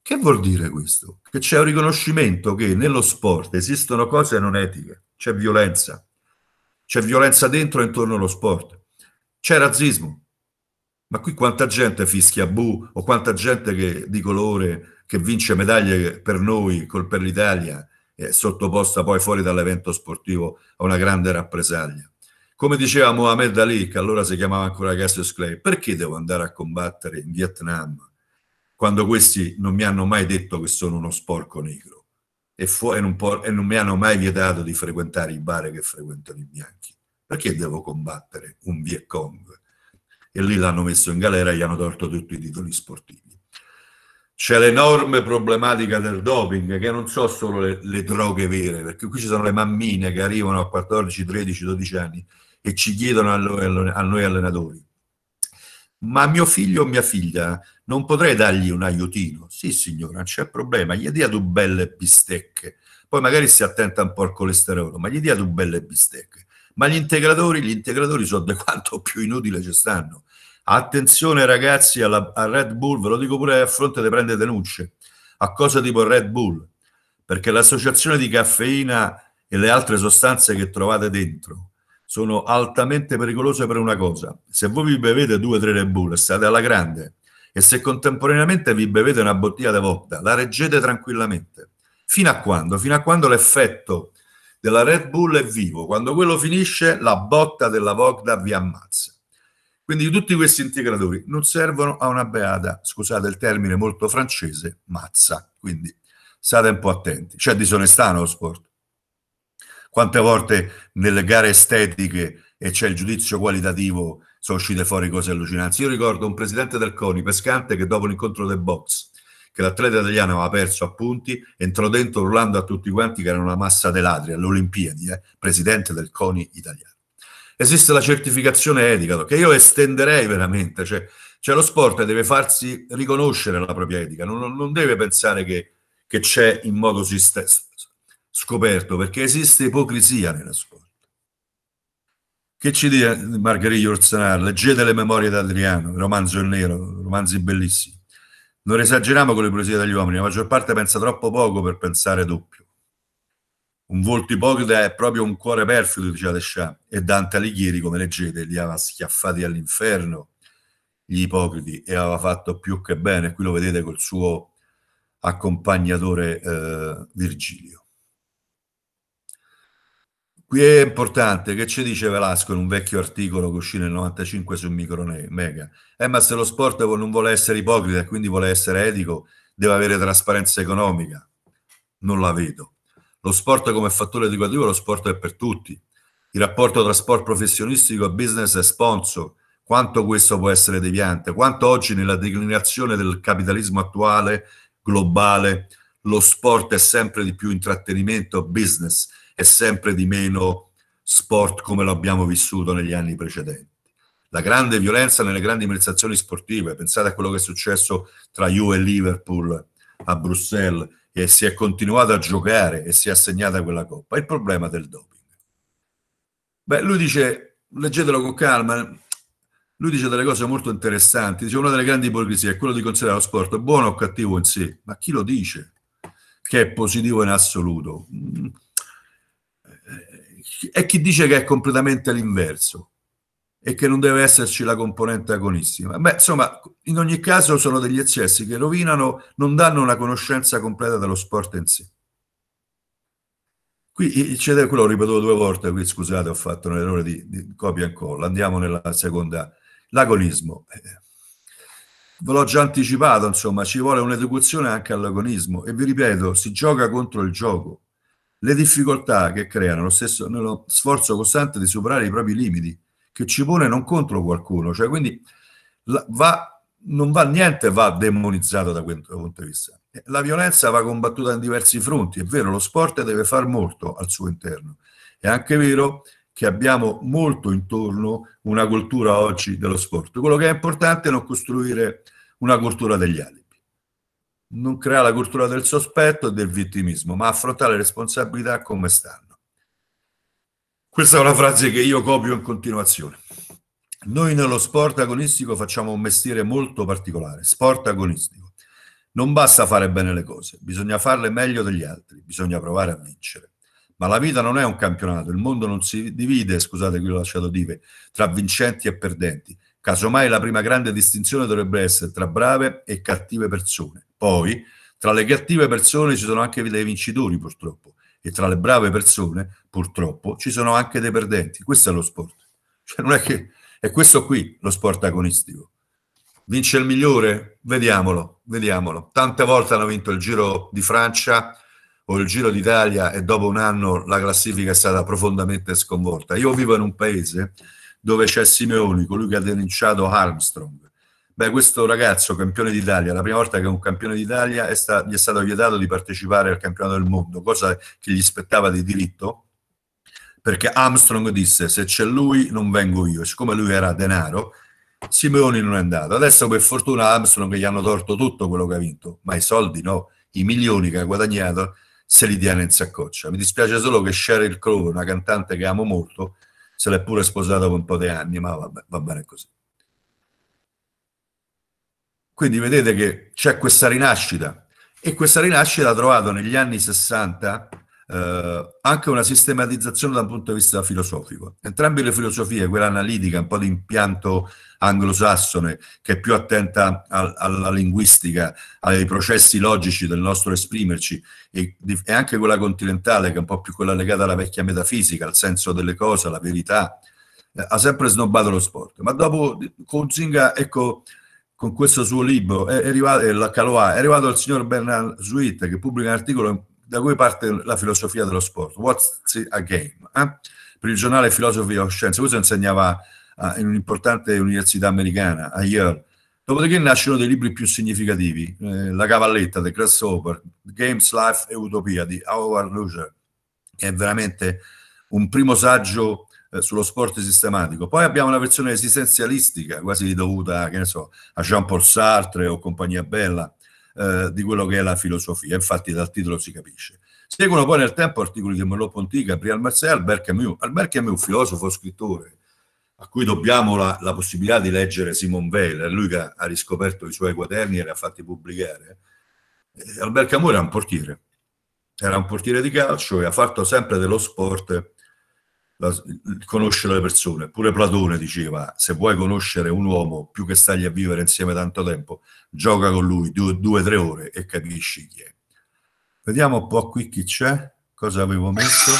Che vuol dire questo? Che c'è un riconoscimento che nello sport esistono cose non etiche, c'è violenza, c'è violenza dentro e intorno allo sport, c'è razzismo. Ma qui quanta gente fischia bu o quanta gente che, di colore che vince medaglie per noi, col, per l'Italia, è sottoposta poi fuori dall'evento sportivo a una grande rappresaglia. Come diceva Mohamed Ali, che allora si chiamava ancora Cassius Clay, perché devo andare a combattere in Vietnam quando questi non mi hanno mai detto che sono uno sporco negro? e, fu- e, non po- e non mi hanno mai vietato di frequentare i bar che frequentano i bianchi. Perché devo combattere un Viet Cong? E lì l'hanno messo in galera e gli hanno tolto tutti i titoli sportivi. C'è l'enorme problematica del doping, che non sono solo le, le droghe vere, perché qui ci sono le mammine che arrivano a 14, 13, 12 anni e ci chiedono a noi, a noi allenatori ma mio figlio o mia figlia non potrei dargli un aiutino? Sì signora, non c'è problema, gli dia due belle bistecche, poi magari si attenta un po' al colesterolo, ma gli dia due belle bistecche. Ma gli integratori, gli integratori sono di quanto più inutile ci stanno. Attenzione ragazzi alla, a Red Bull, ve lo dico pure a fronte di prendere denunce, a cosa tipo Red Bull, perché l'associazione di caffeina e le altre sostanze che trovate dentro sono altamente pericolose per una cosa. Se voi vi bevete due o tre Red Bull, state alla grande, e se contemporaneamente vi bevete una bottiglia di vodka, la reggete tranquillamente. Fino a quando? Fino a quando l'effetto della Red Bull è vivo. Quando quello finisce, la botta della vodka vi ammazza. Quindi tutti questi integratori non servono a una beata, scusate il termine molto francese, mazza. Quindi state un po' attenti. C'è disonestà nello sport. Quante volte nelle gare estetiche e c'è il giudizio qualitativo sono uscite fuori cose allucinanti. Io ricordo un presidente del CONI, Pescante, che dopo l'incontro del box, che l'atleta italiano aveva perso a punti, entrò dentro urlando a tutti quanti che era una massa deladri alle Olimpiadi, eh? presidente del CONI italiano. Esiste la certificazione etica, che io estenderei veramente, cioè, cioè lo sport deve farsi riconoscere la propria etica, non, non deve pensare che, che c'è in modo sistemico scoperto perché esiste ipocrisia nell'ascolto. Che ci dia Margherita Orsanar? Leggete le memorie di Adriano, romanzo in nero, romanzi bellissimi. Non esageriamo con le poesie degli uomini, la maggior parte pensa troppo poco per pensare doppio. Un volto ipocrita è proprio un cuore perfido, diceva Deschamps, e Dante Alighieri, come leggete, li aveva schiaffati all'inferno gli ipocriti e aveva fatto più che bene. Qui lo vedete col suo accompagnatore eh, Virgilio. Qui è importante, che ci dice Velasco in un vecchio articolo che uscì nel 95 su Micro Mega? Eh, ma se lo sport non vuole essere ipocrita e quindi vuole essere etico, deve avere trasparenza economica. Non la vedo. Lo sport come fattore educativo, lo sport è per tutti. Il rapporto tra sport professionistico e business e sponsor, quanto questo può essere deviante, quanto oggi nella declinazione del capitalismo attuale, globale, lo sport è sempre di più intrattenimento, business e sempre di meno sport come l'abbiamo vissuto negli anni precedenti. La grande violenza nelle grandi amministrazioni sportive, pensate a quello che è successo tra Juve e Liverpool a Bruxelles e si è continuato a giocare e si è assegnata quella coppa. Il problema del doping. Beh, lui dice, leggetelo con calma, lui dice delle cose molto interessanti, dice una delle grandi ipocrisie è quello di considerare lo sport buono o cattivo in sé, ma chi lo dice che è positivo in assoluto? Mm e chi dice che è completamente l'inverso e che non deve esserci la componente agonistica. Beh, insomma, in ogni caso sono degli eccessi che rovinano, non danno una conoscenza completa dello sport in sé. Qui c'è quello, ho ripetuto due volte, qui scusate, ho fatto un errore di, di copia e incolla. Andiamo nella seconda. L'agonismo. Eh. ve l'ho già anticipato, insomma, ci vuole un'educazione anche all'agonismo e vi ripeto, si gioca contro il gioco le difficoltà che creano lo stesso, nello sforzo costante di superare i propri limiti, che ci pone non contro qualcuno, cioè quindi la, va, non va niente va demonizzato da questo punto di vista. La violenza va combattuta in diversi fronti, è vero, lo sport deve far molto al suo interno, è anche vero che abbiamo molto intorno una cultura oggi dello sport. Quello che è importante è non costruire una cultura degli altri non creare la cultura del sospetto e del vittimismo, ma affrontare le responsabilità come stanno. Questa è una frase che io copio in continuazione. Noi nello sport agonistico facciamo un mestiere molto particolare, sport agonistico. Non basta fare bene le cose, bisogna farle meglio degli altri, bisogna provare a vincere. Ma la vita non è un campionato, il mondo non si divide, scusate qui l'ho lasciato dire, tra vincenti e perdenti, Casomai la prima grande distinzione dovrebbe essere tra brave e cattive persone. Poi, tra le cattive persone ci sono anche dei vincitori, purtroppo, e tra le brave persone, purtroppo, ci sono anche dei perdenti. Questo è lo sport. Cioè, non è che è questo qui lo sport agonistico. Vince il migliore? Vediamolo, vediamolo. Tante volte hanno vinto il Giro di Francia o il Giro d'Italia e dopo un anno la classifica è stata profondamente sconvolta. Io vivo in un paese dove c'è Simeoni, colui che ha denunciato Armstrong. Beh, questo ragazzo, campione d'Italia, la prima volta che un campione d'Italia è sta- gli è stato vietato di partecipare al campionato del mondo, cosa che gli spettava di diritto, perché Armstrong disse se c'è lui non vengo io, e siccome lui era denaro, Simeoni non è andato. Adesso per fortuna Armstrong gli hanno torto tutto quello che ha vinto, ma i soldi no, i milioni che ha guadagnato se li tiene in saccoccia. Mi dispiace solo che Sheryl Crow, una cantante che amo molto, se l'è pure sposata con un po' di anni, ma va bene così. Quindi vedete che c'è questa rinascita e questa rinascita ha trovato negli anni 60 eh, anche una sistematizzazione da un punto di vista filosofico. Entrambe le filosofie, quella analitica, un po' di impianto anglosassone che è più attenta al, alla linguistica, ai processi logici del nostro esprimerci e, e, anche quella continentale che è un po' più quella legata alla vecchia metafisica, al senso delle cose, alla verità, eh, ha sempre snobbato lo sport. Ma dopo Kozinga, ecco, con questo suo libro, è, è arrivato, è, la è arrivato il signor Bernard Sweet che pubblica un articolo da cui parte la filosofia dello sport, What's a Game? Eh? per il giornale Filosofia o Scienza, questo insegnava in un'importante università americana, a Yale. Dopodiché nascono dei libri più significativi, eh, La cavalletta, The Grasshopper, Games, Life e Utopia di Howard Luger, che è veramente un primo saggio eh, sullo sport sistematico. Poi abbiamo una versione esistenzialistica, quasi dovuta so, a Jean-Paul Sartre o compagnia bella, eh, di quello che è la filosofia. Infatti dal titolo si capisce. Seguono poi nel tempo articoli di Merleau-Ponty, Gabriel Marcel, Albert Camus. Albert Camus, filosofo, scrittore, a cui dobbiamo la, la possibilità di leggere Simon Veil, è lui che ha, riscoperto i suoi quaderni e li ha fatti pubblicare. Eh, Albert Camus era un portiere, era un portiere di calcio e ha fatto sempre dello sport la, conoscere le persone. Pure Platone diceva, se vuoi conoscere un uomo, più che stargli a vivere insieme tanto tempo, gioca con lui due o tre ore e capisci chi è. Vediamo un po' qui chi c'è, cosa avevo messo.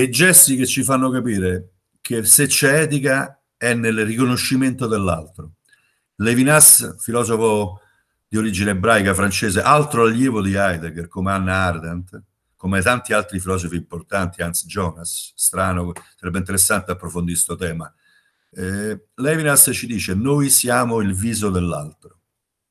dei gesti che ci fanno capire che se c'è etica è nel riconoscimento dell'altro. Levinas, filosofo di origine ebraica francese, altro allievo di Heidegger come Anna Ardent, come tanti altri filosofi importanti, Hans Jonas, strano, sarebbe interessante approfondire questo tema. Eh, Levinas ci dice: Noi siamo il viso dell'altro,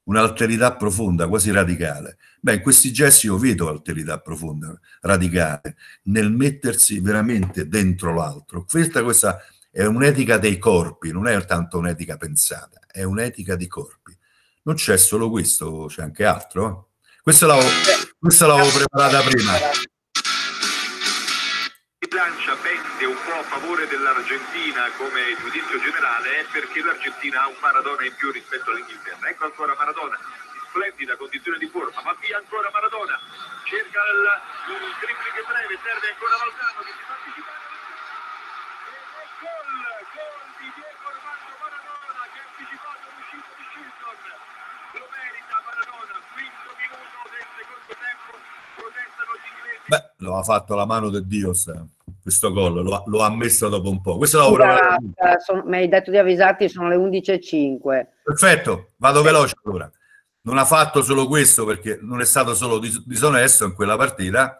un'alterità profonda, quasi radicale. Beh, in questi gesti io vedo alterità profonda, radicale, nel mettersi veramente dentro l'altro. Questa, questa è un'etica dei corpi, non è tanto un'etica pensata, è un'etica di corpi. Non c'è solo questo, c'è anche altro. Questa l'avevo, questa l'avevo preparata prima. Si plancia pende un po' a favore dell'Argentina come giudizio generale è perché l'Argentina ha un Maradona in più rispetto all'Inghilterra. Ecco ancora Maradona splendida condizione di forma, ma via ancora Maradona, cerca il, il che breve, serve ancora Valdano che si fa anticipare. Gol, di Diego Armando Maradona che ha anticipato l'uscita di Shilton. Lo Maradona, quinto minuto del secondo tempo, Beh, lo ha fatto la mano del Dios eh, questo gol, lo, lo, ha messo dopo un po'. Questo lavoro. Eh, mi hai detto di avvisarti, sono le 11.05. Perfetto, vado veloce allora non ha fatto solo questo perché non è stato solo dis- disonesto in quella partita,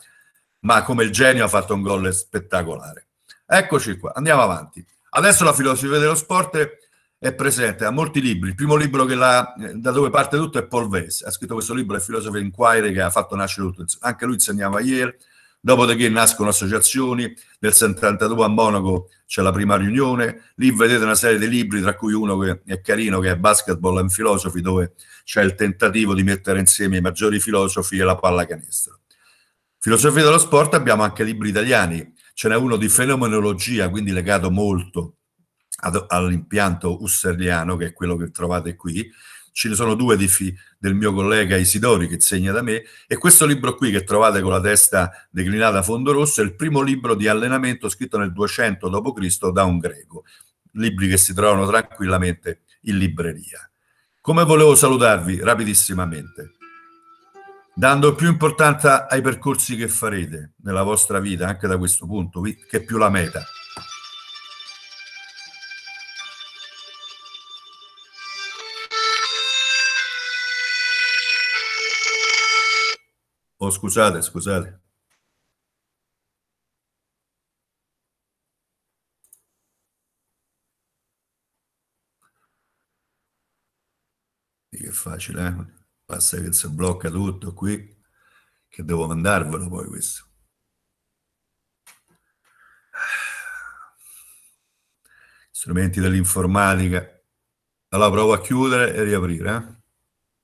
ma come il genio ha fatto un gol spettacolare. Eccoci qua, andiamo avanti. Adesso la filosofia dello sport è presente a molti libri. Il primo libro la, eh, da dove parte tutto è Paul Vance, ha scritto questo libro, La filosofia inquiry, che ha fatto nascere tutto. Anche lui insegnava ieri. Dopodiché nascono associazioni, nel 72 a Monaco c'è la prima riunione, lì vedete una serie di libri, tra cui uno che è carino, che è Basketball and Philosophy, dove c'è il tentativo di mettere insieme i maggiori filosofi e la pallacanestro. Filosofia dello sport abbiamo anche libri italiani, ce n'è uno di fenomenologia, quindi legato molto all'impianto husserliano, che è quello che trovate qui, ce ne sono due di fi, del mio collega Isidori che segna da me e questo libro qui che trovate con la testa declinata a fondo rosso è il primo libro di allenamento scritto nel 200 d.C. da un greco, libri che si trovano tranquillamente in libreria. Come volevo salutarvi rapidissimamente, dando più importanza ai percorsi che farete nella vostra vita, anche da questo punto, che è più la meta. Oh, scusate, scusate. Che facile, eh? Basta che si blocca tutto qui, che devo mandarvelo poi questo. Strumenti dell'informatica. Allora provo a chiudere e riaprire, eh?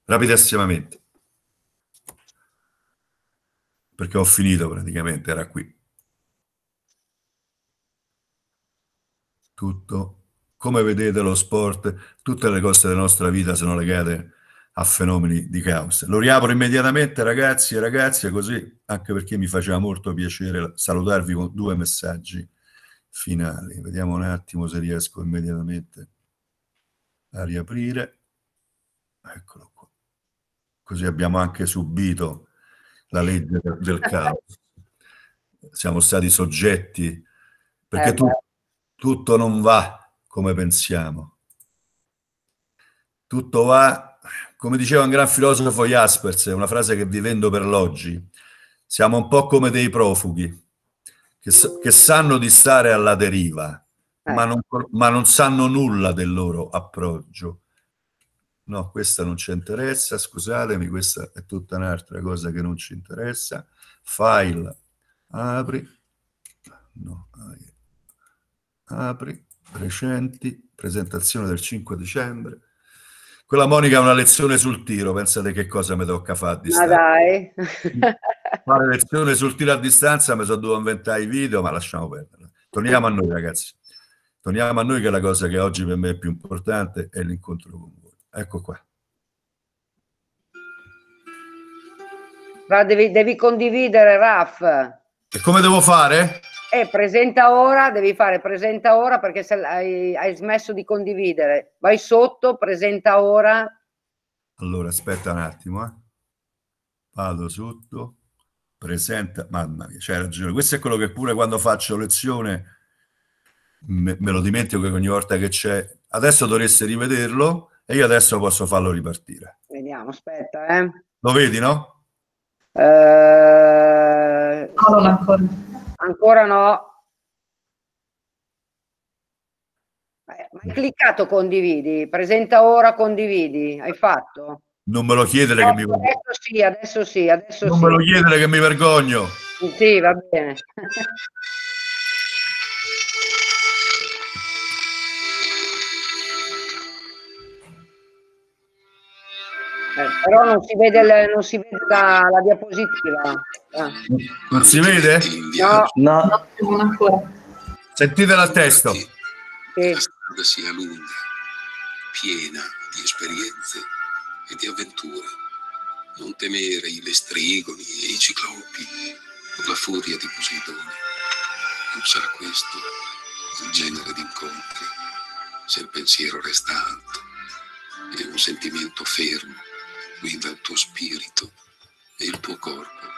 Rapidissimamente perché ho finito praticamente, era qui. Tutto. Come vedete lo sport, tutte le cose della nostra vita sono legate a fenomeni di caos. Lo riapro immediatamente ragazzi e ragazze, così anche perché mi faceva molto piacere salutarvi con due messaggi finali. Vediamo un attimo se riesco immediatamente a riaprire. Eccolo qua. Così abbiamo anche subito la legge del, eh. caos. Siamo stati soggetti perché eh, tu, tutto non va come pensiamo. Tutto va, come diceva un gran filosofo Jaspers, è una frase che vivendo per l'oggi, siamo un po' come dei profughi che, che sanno di stare alla deriva, eh. ma non, ma non sanno nulla del loro approccio no, questa non ci interessa, scusatemi, questa è tutta un'altra cosa che non ci interessa, file, apri, no, ah, apri, recenti, presentazione del 5 dicembre, quella Monica ha una lezione sul tiro, pensate che cosa mi tocca fare a distanza. Ma dai! fare lezione sul tiro a distanza, mi sono dovuto inventare i video, ma lasciamo perdere. Torniamo a noi ragazzi, torniamo a noi che è la cosa che oggi per me è più importante, è l'incontro con voi. Ecco qua. Va, devi, devi condividere, Raf. E come devo fare? Eh, presenta ora, devi fare presenta ora perché se hai, hai smesso di condividere. Vai sotto, presenta ora. Allora, aspetta un attimo. Eh. Vado sotto, presenta. Mamma mia, c'hai ragione. Questo è quello che pure quando faccio lezione me, me lo dimentico che ogni volta che c'è. Adesso dovreste rivederlo e io adesso posso farlo ripartire. Vediamo, aspetta, eh. Lo vedi, no? Eh... No, non ancora. Ancora no. Eh, hai cliccato condividi, presenta ora condividi, hai fatto? Non me lo chiedere no, che mi vergogno. Adesso sì, adesso sì, adesso non sì. me lo chiedere che mi vergogno. Sì, va bene. però non si vede, le, non si vede la, la, diapositiva. Eh. Non si vede? No, no. no. Sentitela al testo. Sì. La strada sia lunga, piena di esperienze e di avventure. Non temere i lestrigoni e i ciclopi o la furia di Poseidone. Non sarà questo il genere di incontri se il pensiero resta alto e un sentimento fermo guida il tuo spirito e il tuo corpo.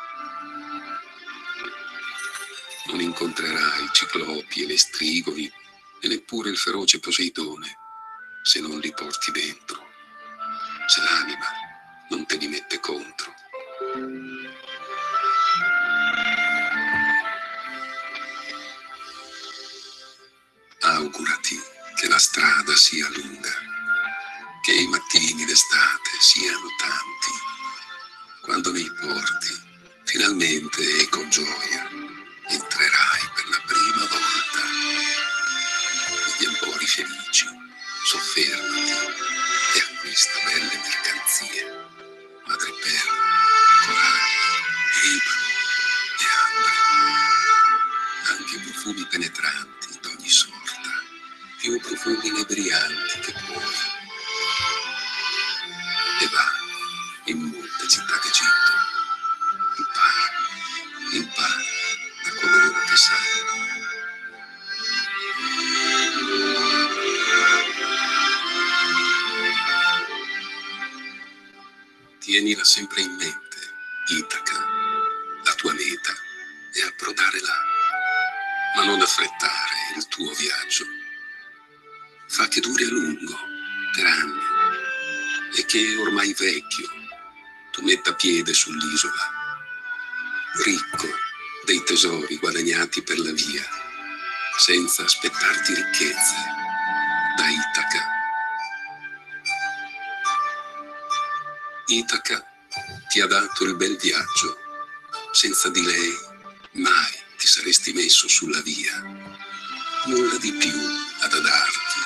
Non incontrerai i ciclopi e le strigovi e neppure il feroce Poseidone se non li porti dentro, se l'anima non te li mette contro. Augurati che la strada sia lunga che i mattini d'estate siano tanti, quando nei porti finalmente e con gioia entrerai per la prima volta. Gli empori felici, soffermati e acquista belle mercanzie, madreperla, coralli, libano e andre, anche profumi penetranti d'ogni sorta, più profumi inebrianti che puoi. città d'Egitto. Certo impara, impara da coloro che sanno. Tienila sempre in mente, Itaca. La tua meta è approdare là, ma non affrettare il tuo viaggio. Fa che duri a lungo, per anni, e che ormai vecchio tu metta piede sull'isola, ricco dei tesori guadagnati per la via, senza aspettarti ricchezze da Itaca. Itaca ti ha dato il bel viaggio, senza di lei mai ti saresti messo sulla via, nulla di più ad adarti.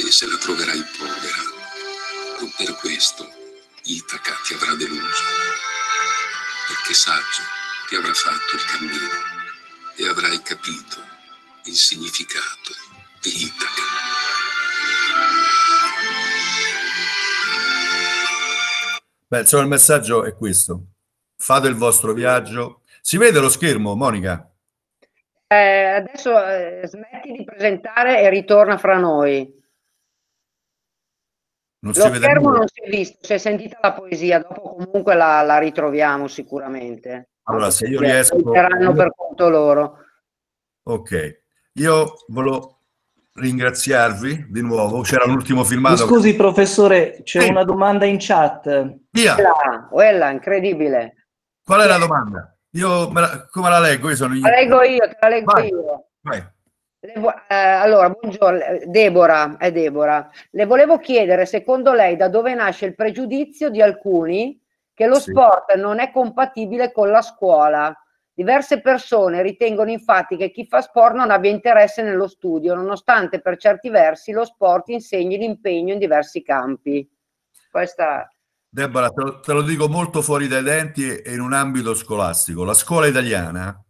E se la troverai povera, per questo Itaca ti avrà deluso, perché saggio ti avrà fatto il cammino e avrai capito il significato di Itaca. Beh, insomma, il messaggio è questo. Fate il vostro viaggio. Si vede lo schermo, Monica? Eh, adesso eh, smetti di presentare e ritorna fra noi. Non Lo si vede schermo nulla. non si è visto, si è sentita la poesia, dopo comunque la, la ritroviamo sicuramente. Allora, se io riesco... Io... per conto loro. Ok, io volevo ringraziarvi di nuovo, c'era un ultimo filmato. scusi professore, c'è eh. una domanda in chat. Via! Quella, quella, incredibile. Qual è la domanda? Io la, come la leggo? Io sono... La leggo io, te la leggo Vai. io. Vai. Eh, allora, buongiorno, Deborah, è Debora. Le volevo chiedere, secondo lei, da dove nasce il pregiudizio di alcuni che lo sì. sport non è compatibile con la scuola? Diverse persone ritengono infatti che chi fa sport non abbia interesse nello studio, nonostante per certi versi lo sport insegni l'impegno in diversi campi. Questa... Debora, te lo, te lo dico molto fuori dai denti e in un ambito scolastico. La scuola italiana...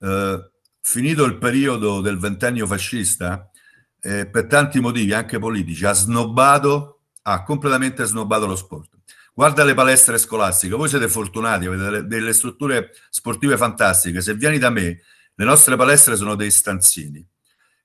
Eh, finito il periodo del ventennio fascista, eh, per tanti motivi, anche politici, ha snobbato, ha completamente snobbato lo sport. Guarda le palestre scolastiche, voi siete fortunati, avete delle, delle strutture sportive fantastiche. Se vieni da me, le nostre palestre sono dei stanzini.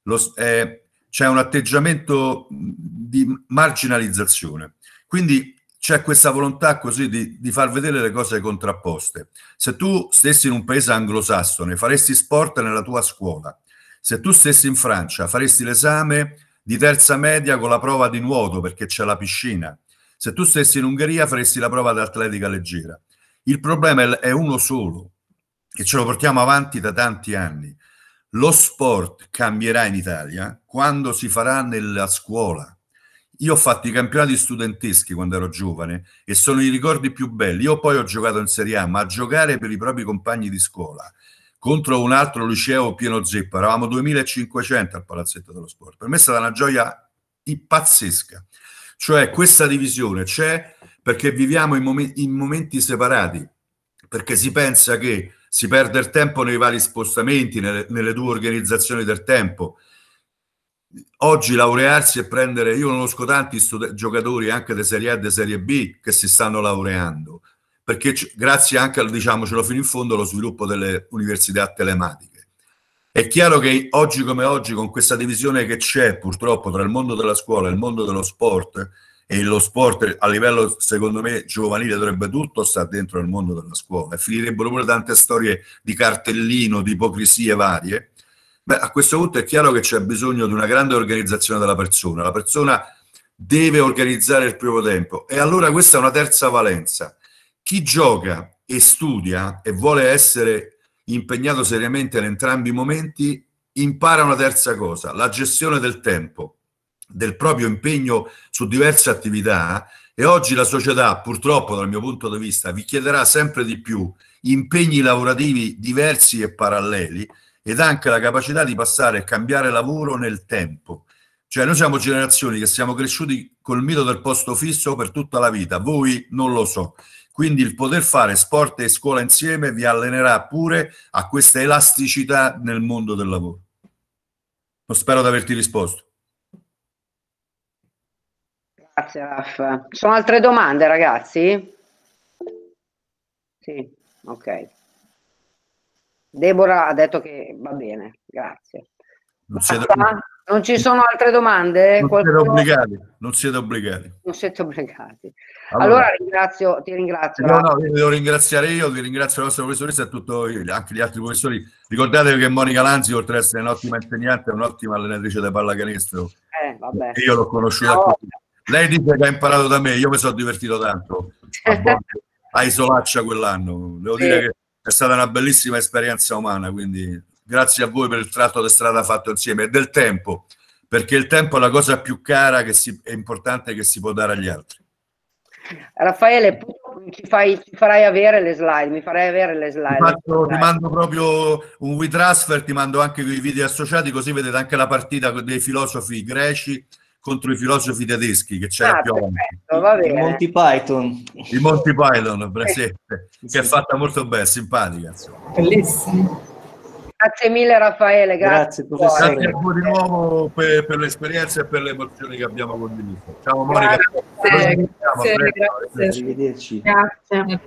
Lo, eh, c'è un atteggiamento di marginalizzazione. Quindi c'è questa volontà così di, di, far vedere le cose contrapposte. Se tu stessi in un paese anglosassone, faresti sport nella tua scuola. Se tu stessi in Francia, faresti l'esame di terza media con la prova di nuoto perché c'è la piscina. Se tu stessi in Ungheria, faresti la prova di atletica leggera. Il problema è uno solo e ce lo portiamo avanti da tanti anni. Lo sport cambierà in Italia quando si farà nella scuola io ho fatto i campionati studenteschi quando ero giovane e sono i ricordi più belli. Io poi ho giocato in Serie A, ma a giocare per i propri compagni di scuola contro un altro liceo pieno zeppa, eravamo 2500 al Palazzetto dello Sport. Per me è stata una gioia pazzesca. Cioè questa divisione c'è perché viviamo in, mom- in momenti separati, perché si pensa che si perde il tempo nei vari spostamenti, nelle, nelle due organizzazioni del tempo, oggi laurearsi e prendere, io conosco tanti studi- giocatori anche di Serie A e di Serie B che si stanno laureando, perché c- grazie anche, al, diciamocelo fino in fondo, allo sviluppo delle università telematiche. È chiaro che oggi come oggi, con questa divisione che c'è purtroppo tra il mondo della scuola e il mondo dello sport, e lo sport a livello secondo me giovanile dovrebbe tutto stare dentro il mondo della scuola e finirebbero pure tante storie di cartellino, di ipocrisie varie Beh, a questo punto è chiaro che c'è bisogno di una grande organizzazione della persona. La persona deve organizzare il proprio tempo e allora questa è una terza valenza. Chi gioca e studia e vuole essere impegnato seriamente in entrambi i momenti impara una terza cosa, la gestione del tempo, del proprio impegno su diverse attività e oggi la società purtroppo dal mio punto di vista vi chiederà sempre di più impegni lavorativi diversi e paralleli ed anche la capacità di passare e cambiare lavoro nel tempo. Cioè noi siamo generazioni che siamo cresciuti col mito del posto fisso per tutta la vita, voi non lo so. Quindi il poter fare sport e scuola insieme vi allenerà pure a questa elasticità nel mondo del lavoro. Non spero di averti risposto. Grazie Raffa. Sono altre domande ragazzi? Sì, ok. Deborah ha detto che va bene, grazie. Non siete, non ci sono altre domande? Non Qualcuno... siete obbligati. Non siete obbligati. Non siete obbligati. Allora, allora ringrazio, ti ringrazio. No, no, devo ringraziare io, ti ringrazio la vostra professoressa e tutto io, anche gli altri professori. Ricordatevi che Monica Lanzi, oltre ad essere un'ottima insegnante, è un'ottima allenatrice da pallacanestro. Eh, vabbè. Io l'ho conosciuta. Oh. Lei dice che ha imparato da me, io mi sono divertito tanto. A, a Isolaccia quell'anno. Devo sì. dire che è stata una bellissima esperienza umana, quindi grazie a voi per il tratto di strada fatto insieme e del tempo, perché il tempo è la cosa più cara e importante che si può dare agli altri. Raffaele, ci, fai, ci farai avere le slide, mi farai avere le slide. Ti, faccio, ti mando proprio un WeTransfer, ti mando anche i video associati, così vedete anche la partita dei filosofi greci contro i filosofi tedeschi che c'era ah, più avanti. Monty Python. Il Monty Python, presente, che è fatta molto bene, simpatica. Bellissima. Grazie mille Raffaele, grazie. Grazie, grazie a voi di nuovo per, per l'esperienza e per le emozioni che abbiamo condiviso. Ciao Monica. Grazie, grazie, grazie. grazie. Arrivederci. Grazie.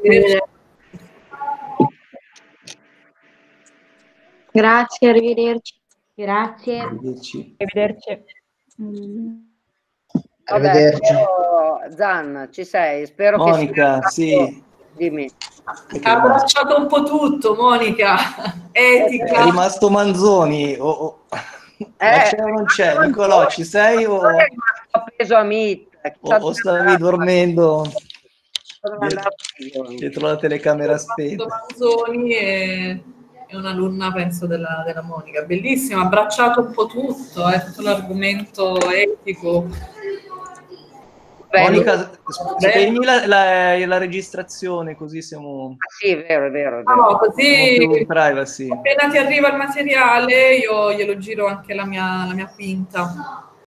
Grazie, arrivederci. Grazie. Arrivederci. arrivederci. arrivederci. Mm. Vabbè, spero, Zan, ci sei? Spero Monica, che sia sì. Dimmi. Ha abbracciato un po' tutto, Monica. Eh, Etica. È rimasto Manzoni. Oh, oh. Eh, c'è o non c'è? Manzoni. Nicolò, ci sei? O... È preso a Meet. O, o stavi dormendo? Dietro, dietro la telecamera spenta. Manzoni è, è un'alunna, penso, della, della Monica. Bellissima, ha abbracciato un po' tutto, eh, tutto l'argomento etico Monica, spegni la, la, la, registrazione così siamo... Ah, sì, è vero, è vero. È vero. No, così privacy. appena ti arriva il materiale io glielo giro anche la mia, la mia pinta.